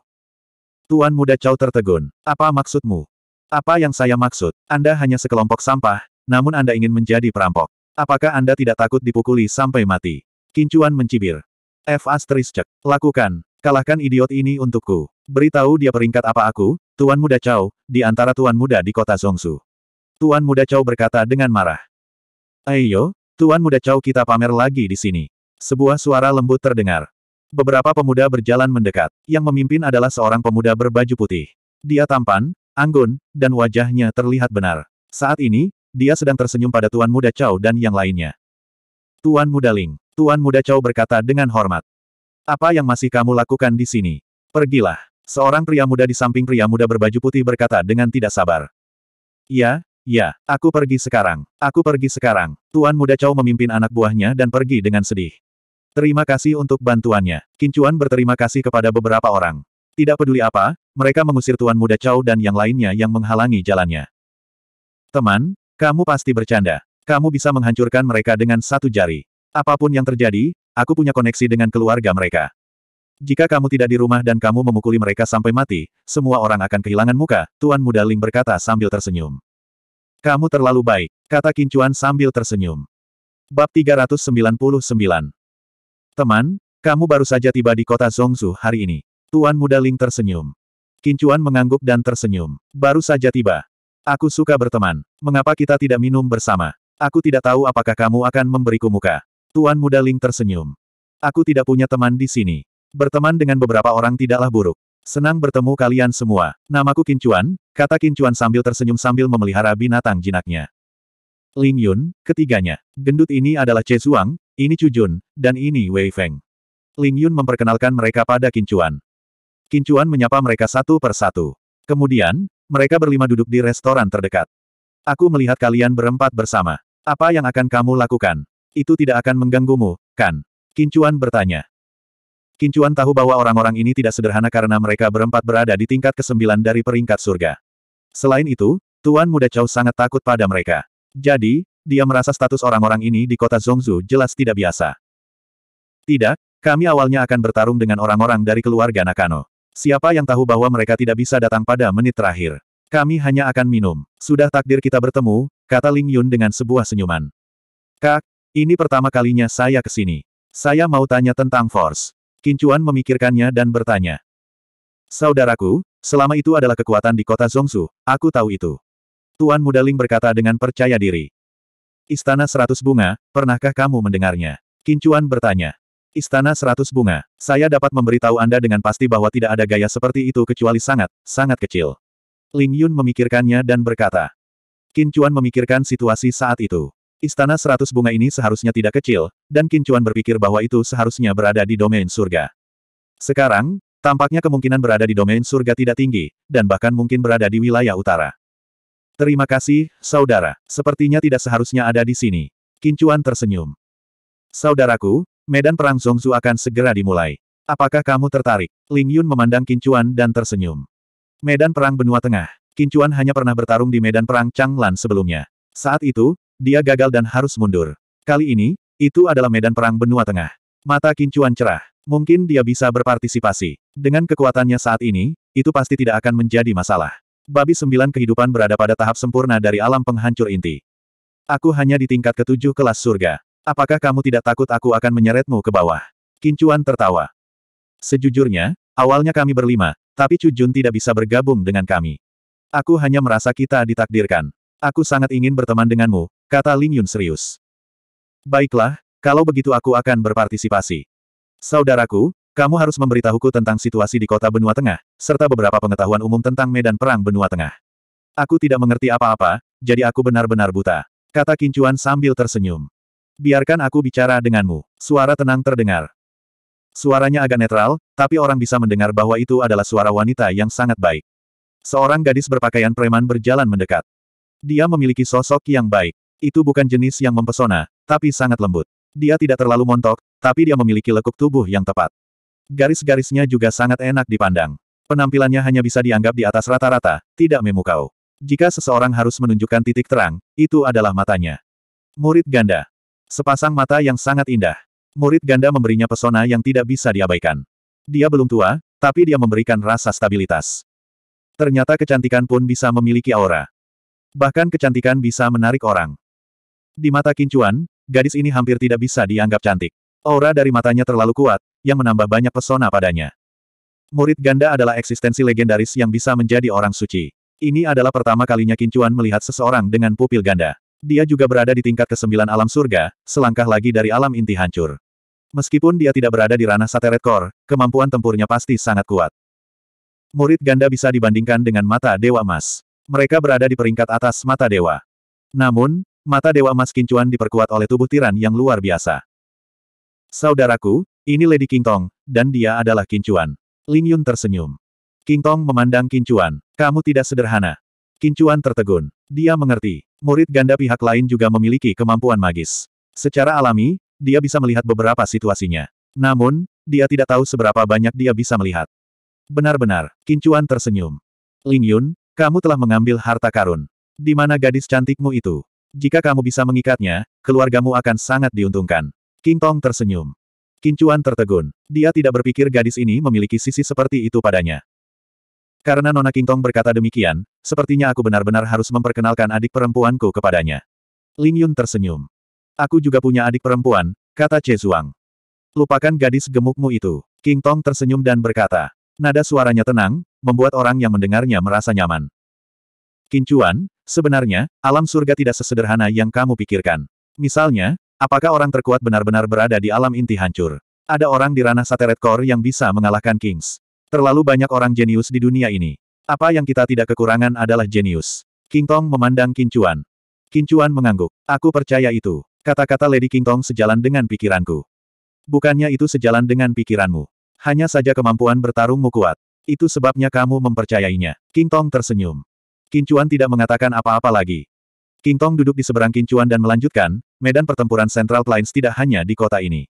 Tuan Muda Chow tertegun. Apa maksudmu? Apa yang saya maksud? Anda hanya sekelompok sampah, namun Anda ingin menjadi perampok. Apakah Anda tidak takut dipukuli sampai mati? Kincuan mencibir. F. Asterisk. Lakukan. Kalahkan idiot ini untukku. Beritahu dia peringkat apa aku, Tuan Muda Chow, di antara Tuan Muda di kota Zongsu. Tuan Muda Chow berkata dengan marah. Ayo, Tuan Muda Chow kita pamer lagi di sini. Sebuah suara lembut terdengar. Beberapa pemuda berjalan mendekat. Yang memimpin adalah seorang pemuda berbaju putih. Dia tampan, anggun, dan wajahnya terlihat benar. Saat ini, dia sedang tersenyum pada Tuan Muda Chow dan yang lainnya. Tuan Muda Ling. Tuan Muda Chow berkata dengan hormat. Apa yang masih kamu lakukan di sini? Pergilah. Seorang pria muda di samping pria muda berbaju putih berkata dengan tidak sabar. Ya, ya, aku pergi sekarang. Aku pergi sekarang. Tuan muda Chow memimpin anak buahnya dan pergi dengan sedih. Terima kasih untuk bantuannya. Kincuan berterima kasih kepada beberapa orang. Tidak peduli apa, mereka mengusir Tuan Muda Chow dan yang lainnya yang menghalangi jalannya. Teman, kamu pasti bercanda. Kamu bisa menghancurkan mereka dengan satu jari. Apapun yang terjadi, Aku punya koneksi dengan keluarga mereka. Jika kamu tidak di rumah dan kamu memukuli mereka sampai mati, semua orang akan kehilangan muka, Tuan Muda Ling berkata sambil tersenyum. Kamu terlalu baik, kata Kincuan sambil tersenyum. Bab 399 Teman, kamu baru saja tiba di kota Zongzu hari ini. Tuan Muda Ling tersenyum. Kincuan mengangguk dan tersenyum. Baru saja tiba. Aku suka berteman. Mengapa kita tidak minum bersama? Aku tidak tahu apakah kamu akan memberiku muka. Tuan muda Ling tersenyum. Aku tidak punya teman di sini. Berteman dengan beberapa orang tidaklah buruk. Senang bertemu kalian semua. Namaku Kincuan, kata Kincuan sambil tersenyum sambil memelihara binatang jinaknya. Ling Yun, ketiganya. Gendut ini adalah Che Zhuang, ini Chu Jun, dan ini Wei Feng. Ling Yun memperkenalkan mereka pada Kincuan. Kincuan menyapa mereka satu per satu. Kemudian, mereka berlima duduk di restoran terdekat. Aku melihat kalian berempat bersama. Apa yang akan kamu lakukan? Itu tidak akan mengganggumu, kan? Kincuan bertanya. Kincuan tahu bahwa orang-orang ini tidak sederhana karena mereka berempat berada di tingkat kesembilan dari peringkat surga. Selain itu, Tuan Muda Chow sangat takut pada mereka. Jadi, dia merasa status orang-orang ini di kota Zongzu jelas tidak biasa. Tidak, kami awalnya akan bertarung dengan orang-orang dari keluarga Nakano. Siapa yang tahu bahwa mereka tidak bisa datang pada menit terakhir? Kami hanya akan minum. Sudah takdir kita bertemu, kata Ling Yun dengan sebuah senyuman. Kak, ini pertama kalinya saya ke sini. Saya mau tanya tentang Force. Kincuan memikirkannya dan bertanya. Saudaraku, selama itu adalah kekuatan di kota Zongsu, aku tahu itu. Tuan Muda Ling berkata dengan percaya diri. Istana Seratus Bunga, pernahkah kamu mendengarnya? Kincuan bertanya. Istana Seratus Bunga, saya dapat memberitahu Anda dengan pasti bahwa tidak ada gaya seperti itu kecuali sangat, sangat kecil. Ling Yun memikirkannya dan berkata. Kincuan memikirkan situasi saat itu. Istana seratus bunga ini seharusnya tidak kecil, dan Kincuan berpikir bahwa itu seharusnya berada di domain surga. Sekarang, tampaknya kemungkinan berada di domain surga tidak tinggi, dan bahkan mungkin berada di wilayah utara. Terima kasih, saudara. Sepertinya tidak seharusnya ada di sini. Kincuan tersenyum. Saudaraku, medan perang Zongzu akan segera dimulai. Apakah kamu tertarik? Ling Yun memandang Kincuan dan tersenyum. Medan Perang Benua Tengah. Kincuan hanya pernah bertarung di medan perang Changlan sebelumnya. Saat itu, dia gagal dan harus mundur. Kali ini, itu adalah medan perang benua tengah. Mata kincuan cerah. Mungkin dia bisa berpartisipasi. Dengan kekuatannya saat ini, itu pasti tidak akan menjadi masalah. Babi sembilan kehidupan berada pada tahap sempurna dari alam penghancur inti. Aku hanya di tingkat ketujuh kelas surga. Apakah kamu tidak takut aku akan menyeretmu ke bawah? Kincuan tertawa. Sejujurnya, awalnya kami berlima, tapi Cujun tidak bisa bergabung dengan kami. Aku hanya merasa kita ditakdirkan. Aku sangat ingin berteman denganmu, Kata Ling Yun serius. Baiklah, kalau begitu aku akan berpartisipasi. Saudaraku, kamu harus memberitahuku tentang situasi di kota benua tengah, serta beberapa pengetahuan umum tentang medan perang benua tengah. Aku tidak mengerti apa-apa, jadi aku benar-benar buta. Kata Kincuan sambil tersenyum. Biarkan aku bicara denganmu. Suara tenang terdengar. Suaranya agak netral, tapi orang bisa mendengar bahwa itu adalah suara wanita yang sangat baik. Seorang gadis berpakaian preman berjalan mendekat. Dia memiliki sosok yang baik. Itu bukan jenis yang mempesona, tapi sangat lembut. Dia tidak terlalu montok, tapi dia memiliki lekuk tubuh yang tepat. Garis-garisnya juga sangat enak dipandang. Penampilannya hanya bisa dianggap di atas rata-rata, tidak memukau. Jika seseorang harus menunjukkan titik terang, itu adalah matanya. Murid ganda. Sepasang mata yang sangat indah. Murid ganda memberinya pesona yang tidak bisa diabaikan. Dia belum tua, tapi dia memberikan rasa stabilitas. Ternyata kecantikan pun bisa memiliki aura. Bahkan kecantikan bisa menarik orang. Di mata Kincuan, gadis ini hampir tidak bisa dianggap cantik. Aura dari matanya terlalu kuat, yang menambah banyak pesona padanya. Murid ganda adalah eksistensi legendaris yang bisa menjadi orang suci. Ini adalah pertama kalinya Kincuan melihat seseorang dengan pupil ganda. Dia juga berada di tingkat kesembilan alam surga, selangkah lagi dari alam inti hancur. Meskipun dia tidak berada di ranah sateret core, kemampuan tempurnya pasti sangat kuat. Murid ganda bisa dibandingkan dengan mata dewa emas. Mereka berada di peringkat atas mata dewa. Namun, Mata Dewa Mas Kincuan diperkuat oleh tubuh tiran yang luar biasa. Saudaraku, ini Lady King Tong, dan dia adalah Kincuan. Lin Yun tersenyum. King Tong memandang Kincuan. Kamu tidak sederhana. Kincuan tertegun. Dia mengerti. Murid ganda pihak lain juga memiliki kemampuan magis. Secara alami, dia bisa melihat beberapa situasinya. Namun, dia tidak tahu seberapa banyak dia bisa melihat. Benar-benar, Kincuan tersenyum. Ling Yun, kamu telah mengambil harta karun. Di mana gadis cantikmu itu? Jika kamu bisa mengikatnya, keluargamu akan sangat diuntungkan. King Tong tersenyum. Kincuan tertegun. Dia tidak berpikir gadis ini memiliki sisi seperti itu padanya. Karena Nona King Tong berkata demikian, sepertinya aku benar-benar harus memperkenalkan adik perempuanku kepadanya. Ling Yun tersenyum. Aku juga punya adik perempuan, kata Che Zhuang. Lupakan gadis gemukmu itu. King Tong tersenyum dan berkata. Nada suaranya tenang, membuat orang yang mendengarnya merasa nyaman. Kincuan, Sebenarnya, alam surga tidak sesederhana yang kamu pikirkan. Misalnya, apakah orang terkuat benar-benar berada di alam inti hancur? Ada orang di ranah satelit core yang bisa mengalahkan Kings. Terlalu banyak orang jenius di dunia ini. Apa yang kita tidak kekurangan adalah jenius. King Tong memandang Kincuan. Kincuan mengangguk. Aku percaya itu. Kata-kata Lady King Tong sejalan dengan pikiranku. Bukannya itu sejalan dengan pikiranmu. Hanya saja kemampuan bertarungmu kuat. Itu sebabnya kamu mempercayainya. King Tong tersenyum. Kincuan tidak mengatakan apa-apa lagi. King Tong duduk di seberang Kincuan dan melanjutkan, medan pertempuran Central Plains tidak hanya di kota ini.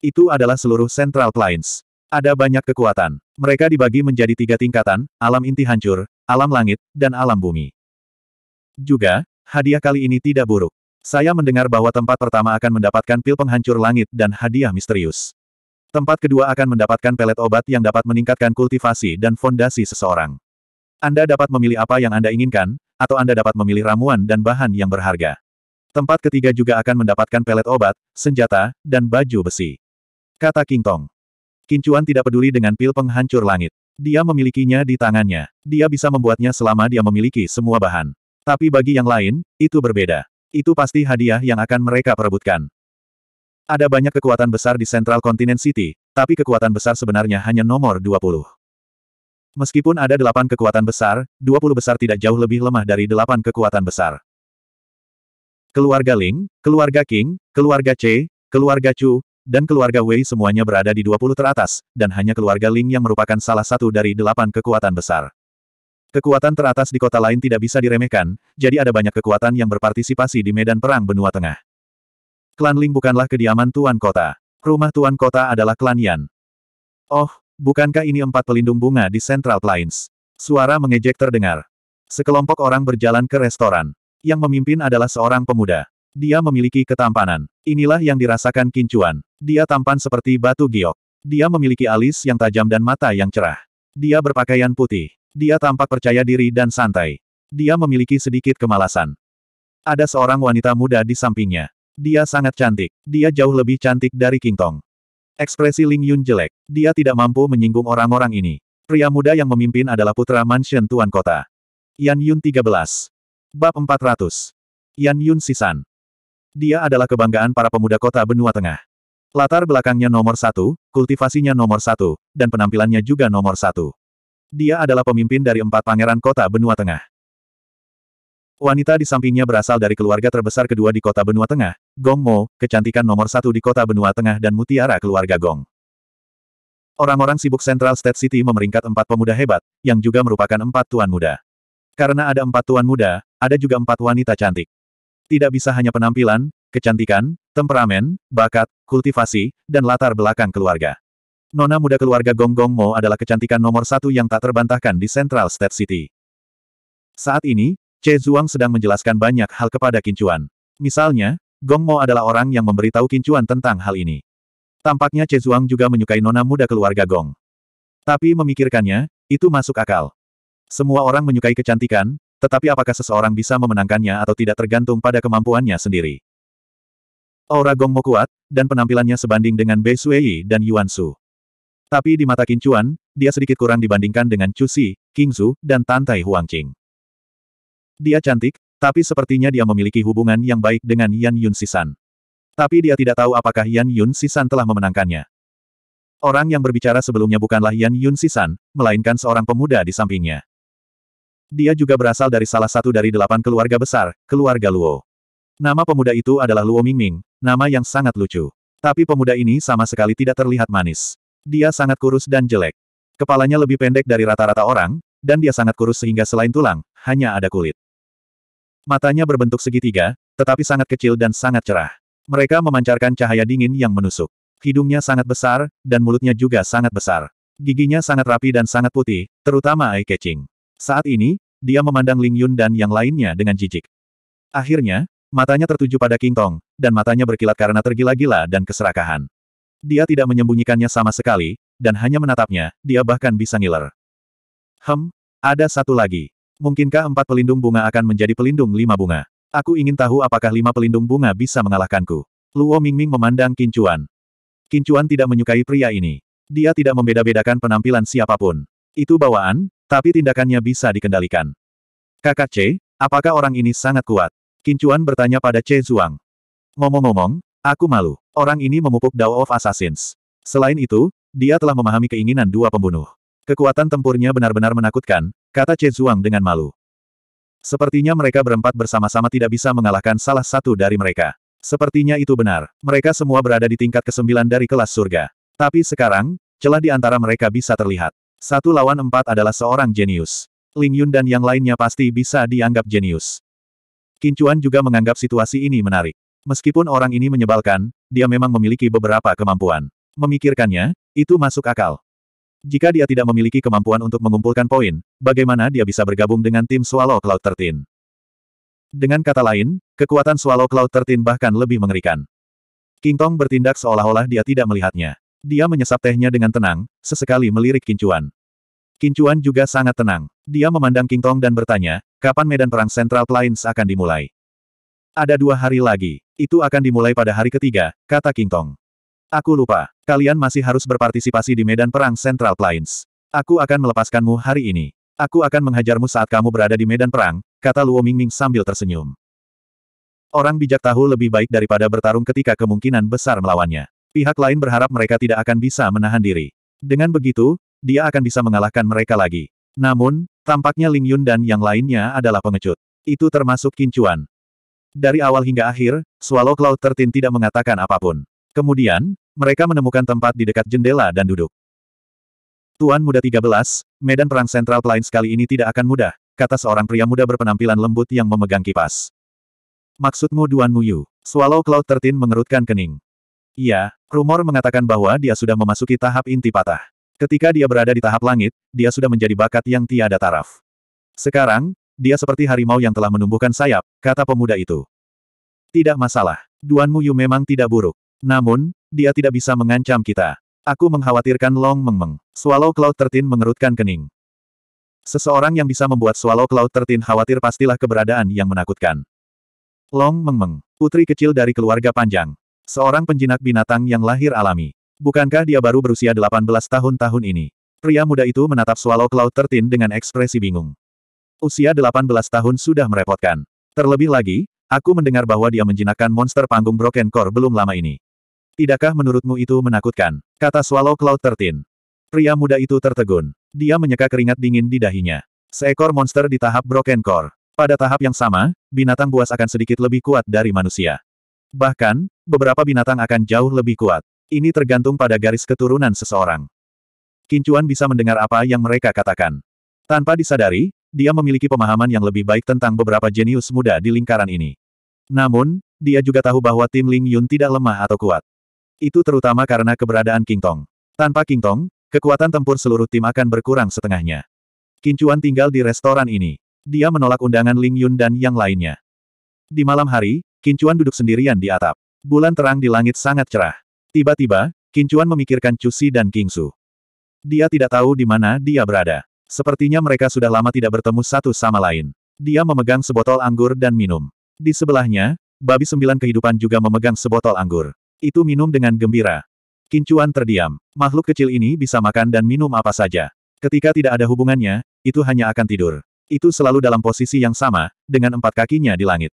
Itu adalah seluruh Central Plains. Ada banyak kekuatan. Mereka dibagi menjadi tiga tingkatan, alam inti hancur, alam langit, dan alam bumi. Juga, hadiah kali ini tidak buruk. Saya mendengar bahwa tempat pertama akan mendapatkan pil penghancur langit dan hadiah misterius. Tempat kedua akan mendapatkan pelet obat yang dapat meningkatkan kultivasi dan fondasi seseorang. Anda dapat memilih apa yang Anda inginkan, atau Anda dapat memilih ramuan dan bahan yang berharga. Tempat ketiga juga akan mendapatkan pelet obat, senjata, dan baju besi. Kata King Tong. Kincuan tidak peduli dengan pil penghancur langit. Dia memilikinya di tangannya. Dia bisa membuatnya selama dia memiliki semua bahan. Tapi bagi yang lain, itu berbeda. Itu pasti hadiah yang akan mereka perebutkan. Ada banyak kekuatan besar di Central Continent City, tapi kekuatan besar sebenarnya hanya nomor 20. Meskipun ada delapan kekuatan besar, dua puluh besar tidak jauh lebih lemah dari delapan kekuatan besar. Keluarga Ling, keluarga King, keluarga C, keluarga Chu, dan keluarga Wei semuanya berada di dua puluh teratas, dan hanya keluarga Ling yang merupakan salah satu dari delapan kekuatan besar. Kekuatan teratas di kota lain tidak bisa diremehkan, jadi ada banyak kekuatan yang berpartisipasi di medan perang benua tengah. Klan Ling bukanlah kediaman Tuan Kota. Rumah Tuan Kota adalah klan Yan. Oh, Bukankah ini empat pelindung bunga di Central Plains? Suara mengejek terdengar. Sekelompok orang berjalan ke restoran. Yang memimpin adalah seorang pemuda. Dia memiliki ketampanan. Inilah yang dirasakan Kincuan. Dia tampan seperti batu giok. Dia memiliki alis yang tajam dan mata yang cerah. Dia berpakaian putih. Dia tampak percaya diri dan santai. Dia memiliki sedikit kemalasan. Ada seorang wanita muda di sampingnya. Dia sangat cantik. Dia jauh lebih cantik dari King Tong. Ekspresi Ling Yun jelek. Dia tidak mampu menyinggung orang-orang ini. Pria muda yang memimpin adalah putra mansion tuan kota. Yan Yun 13. Bab 400. Yan Yun Sisan. Dia adalah kebanggaan para pemuda kota benua tengah. Latar belakangnya nomor satu, kultivasinya nomor satu, dan penampilannya juga nomor satu. Dia adalah pemimpin dari empat pangeran kota benua tengah. Wanita di sampingnya berasal dari keluarga terbesar kedua di kota benua tengah, Gong Mo, kecantikan nomor satu di kota benua tengah dan mutiara keluarga Gong. Orang-orang sibuk Central State City memeringkat empat pemuda hebat, yang juga merupakan empat tuan muda. Karena ada empat tuan muda, ada juga empat wanita cantik. Tidak bisa hanya penampilan, kecantikan, temperamen, bakat, kultivasi, dan latar belakang keluarga. Nona muda keluarga Gong Gong Mo adalah kecantikan nomor satu yang tak terbantahkan di Central State City. Saat ini, Che Zhuang sedang menjelaskan banyak hal kepada Kincuan. Misalnya, Gong Mo adalah orang yang memberitahu Kincuan tentang hal ini. Tampaknya Che Zhuang juga menyukai nona muda keluarga Gong. Tapi memikirkannya, itu masuk akal. Semua orang menyukai kecantikan, tetapi apakah seseorang bisa memenangkannya atau tidak tergantung pada kemampuannya sendiri. Aura Gong Mo kuat, dan penampilannya sebanding dengan Bei Sui dan Yuan Su. Tapi di mata Kincuan, dia sedikit kurang dibandingkan dengan Chu Si, King Su, dan Tantai Qing. Dia cantik, tapi sepertinya dia memiliki hubungan yang baik dengan Yan Yun Sisan. Tapi dia tidak tahu apakah Yan Yun Sisan telah memenangkannya. Orang yang berbicara sebelumnya bukanlah Yan Yun Sisan, melainkan seorang pemuda di sampingnya. Dia juga berasal dari salah satu dari delapan keluarga besar, keluarga Luo. Nama pemuda itu adalah Luo Mingming, nama yang sangat lucu. Tapi pemuda ini sama sekali tidak terlihat manis. Dia sangat kurus dan jelek. Kepalanya lebih pendek dari rata-rata orang, dan dia sangat kurus sehingga selain tulang, hanya ada kulit. Matanya berbentuk segitiga, tetapi sangat kecil dan sangat cerah. Mereka memancarkan cahaya dingin yang menusuk. Hidungnya sangat besar, dan mulutnya juga sangat besar. Giginya sangat rapi dan sangat putih, terutama eye-catching. Saat ini, dia memandang Ling Yun dan yang lainnya dengan jijik. Akhirnya, matanya tertuju pada King Tong, dan matanya berkilat karena tergila-gila dan keserakahan. Dia tidak menyembunyikannya sama sekali, dan hanya menatapnya, dia bahkan bisa ngiler. Hem, ada satu lagi. Mungkinkah empat pelindung bunga akan menjadi pelindung lima bunga? Aku ingin tahu apakah lima pelindung bunga bisa mengalahkanku. Luo Mingming memandang Kincuan. Kincuan tidak menyukai pria ini. Dia tidak membeda-bedakan penampilan siapapun. Itu bawaan, tapi tindakannya bisa dikendalikan. Kakak C, apakah orang ini sangat kuat? Kincuan bertanya pada C Zhuang. Ngomong-ngomong, aku malu. Orang ini memupuk Dao of Assassins. Selain itu, dia telah memahami keinginan dua pembunuh. Kekuatan tempurnya benar-benar menakutkan, kata Che Zhuang dengan malu. Sepertinya mereka berempat bersama-sama tidak bisa mengalahkan salah satu dari mereka. Sepertinya itu benar, mereka semua berada di tingkat kesembilan dari kelas surga. Tapi sekarang, celah di antara mereka bisa terlihat. Satu lawan empat adalah seorang jenius. Ling Yun dan yang lainnya pasti bisa dianggap jenius. Kincuan juga menganggap situasi ini menarik. Meskipun orang ini menyebalkan, dia memang memiliki beberapa kemampuan. Memikirkannya, itu masuk akal. Jika dia tidak memiliki kemampuan untuk mengumpulkan poin, bagaimana dia bisa bergabung dengan tim Swallow Cloud 13? Dengan kata lain, kekuatan Swallow Cloud 13 bahkan lebih mengerikan. King Tong bertindak seolah-olah dia tidak melihatnya. Dia menyesap tehnya dengan tenang, sesekali melirik Kincuan. Kincuan juga sangat tenang. Dia memandang King Tong dan bertanya, kapan medan perang Central Plains akan dimulai? Ada dua hari lagi. Itu akan dimulai pada hari ketiga, kata King Tong. Aku lupa. Kalian masih harus berpartisipasi di medan perang Central Plains. Aku akan melepaskanmu hari ini. Aku akan menghajarmu saat kamu berada di medan perang, kata Luo Mingming sambil tersenyum. Orang bijak tahu lebih baik daripada bertarung ketika kemungkinan besar melawannya. Pihak lain berharap mereka tidak akan bisa menahan diri. Dengan begitu, dia akan bisa mengalahkan mereka lagi. Namun, tampaknya Ling Yun dan yang lainnya adalah pengecut. Itu termasuk kincuan. Dari awal hingga akhir, Swallow Cloud Tertin tidak mengatakan apapun. Kemudian, mereka menemukan tempat di dekat jendela dan duduk. Tuan Muda 13, medan perang sentral lain sekali ini tidak akan mudah, kata seorang pria muda berpenampilan lembut yang memegang kipas. Maksudmu Duan Muyu? Swallow Cloud 13 mengerutkan kening. Iya, rumor mengatakan bahwa dia sudah memasuki tahap inti patah. Ketika dia berada di tahap langit, dia sudah menjadi bakat yang tiada taraf. Sekarang, dia seperti harimau yang telah menumbuhkan sayap, kata pemuda itu. Tidak masalah. Duan Muyu memang tidak buruk. Namun, dia tidak bisa mengancam kita. Aku mengkhawatirkan Long Meng Meng. Swallow Cloud Tertin mengerutkan kening. Seseorang yang bisa membuat Swallow Cloud Tertin khawatir pastilah keberadaan yang menakutkan. Long Meng Meng, putri kecil dari keluarga panjang. Seorang penjinak binatang yang lahir alami. Bukankah dia baru berusia 18 tahun tahun ini? Pria muda itu menatap Swallow Cloud Tertin dengan ekspresi bingung. Usia 18 tahun sudah merepotkan. Terlebih lagi, aku mendengar bahwa dia menjinakkan monster panggung Broken Core belum lama ini. Tidakkah menurutmu itu menakutkan? Kata Swallow Cloud Tertin. Pria muda itu tertegun. Dia menyeka keringat dingin di dahinya. Seekor monster di tahap Broken Core. Pada tahap yang sama, binatang buas akan sedikit lebih kuat dari manusia. Bahkan, beberapa binatang akan jauh lebih kuat. Ini tergantung pada garis keturunan seseorang. Kincuan bisa mendengar apa yang mereka katakan. Tanpa disadari, dia memiliki pemahaman yang lebih baik tentang beberapa jenius muda di lingkaran ini. Namun, dia juga tahu bahwa tim Ling Yun tidak lemah atau kuat. Itu terutama karena keberadaan King Tong. Tanpa King Tong, kekuatan tempur seluruh tim akan berkurang setengahnya. Kincuan tinggal di restoran ini. Dia menolak undangan Ling Yun dan yang lainnya. Di malam hari, Kincuan duduk sendirian di atap. Bulan terang di langit sangat cerah. Tiba-tiba, Kincuan memikirkan Cusi dan Kingsu. Dia tidak tahu di mana dia berada. Sepertinya mereka sudah lama tidak bertemu satu sama lain. Dia memegang sebotol anggur dan minum. Di sebelahnya, babi sembilan kehidupan juga memegang sebotol anggur. Itu minum dengan gembira. Kincuan terdiam. Makhluk kecil ini bisa makan dan minum apa saja. Ketika tidak ada hubungannya, itu hanya akan tidur. Itu selalu dalam posisi yang sama, dengan empat kakinya di langit.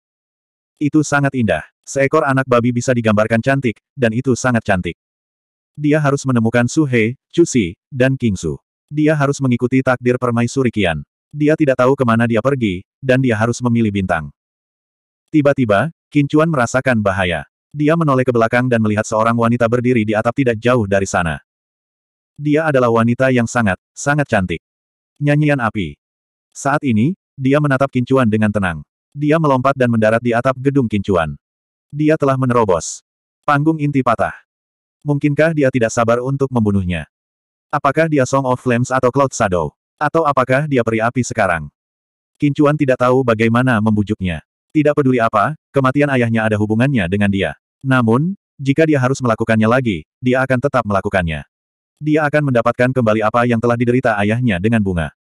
Itu sangat indah. Seekor anak babi bisa digambarkan cantik, dan itu sangat cantik. Dia harus menemukan Suhe, Cusi, dan King Su. Dia harus mengikuti takdir permaisuri Kian. Dia tidak tahu kemana dia pergi, dan dia harus memilih bintang. Tiba-tiba, Kincuan merasakan bahaya. Dia menoleh ke belakang dan melihat seorang wanita berdiri di atap tidak jauh dari sana. Dia adalah wanita yang sangat, sangat cantik. Nyanyian api. Saat ini, dia menatap kincuan dengan tenang. Dia melompat dan mendarat di atap gedung kincuan. Dia telah menerobos. Panggung inti patah. Mungkinkah dia tidak sabar untuk membunuhnya? Apakah dia Song of Flames atau Cloud Shadow? Atau apakah dia peri api sekarang? Kincuan tidak tahu bagaimana membujuknya. Tidak peduli apa, kematian ayahnya ada hubungannya dengan dia. Namun, jika dia harus melakukannya lagi, dia akan tetap melakukannya. Dia akan mendapatkan kembali apa yang telah diderita ayahnya dengan bunga.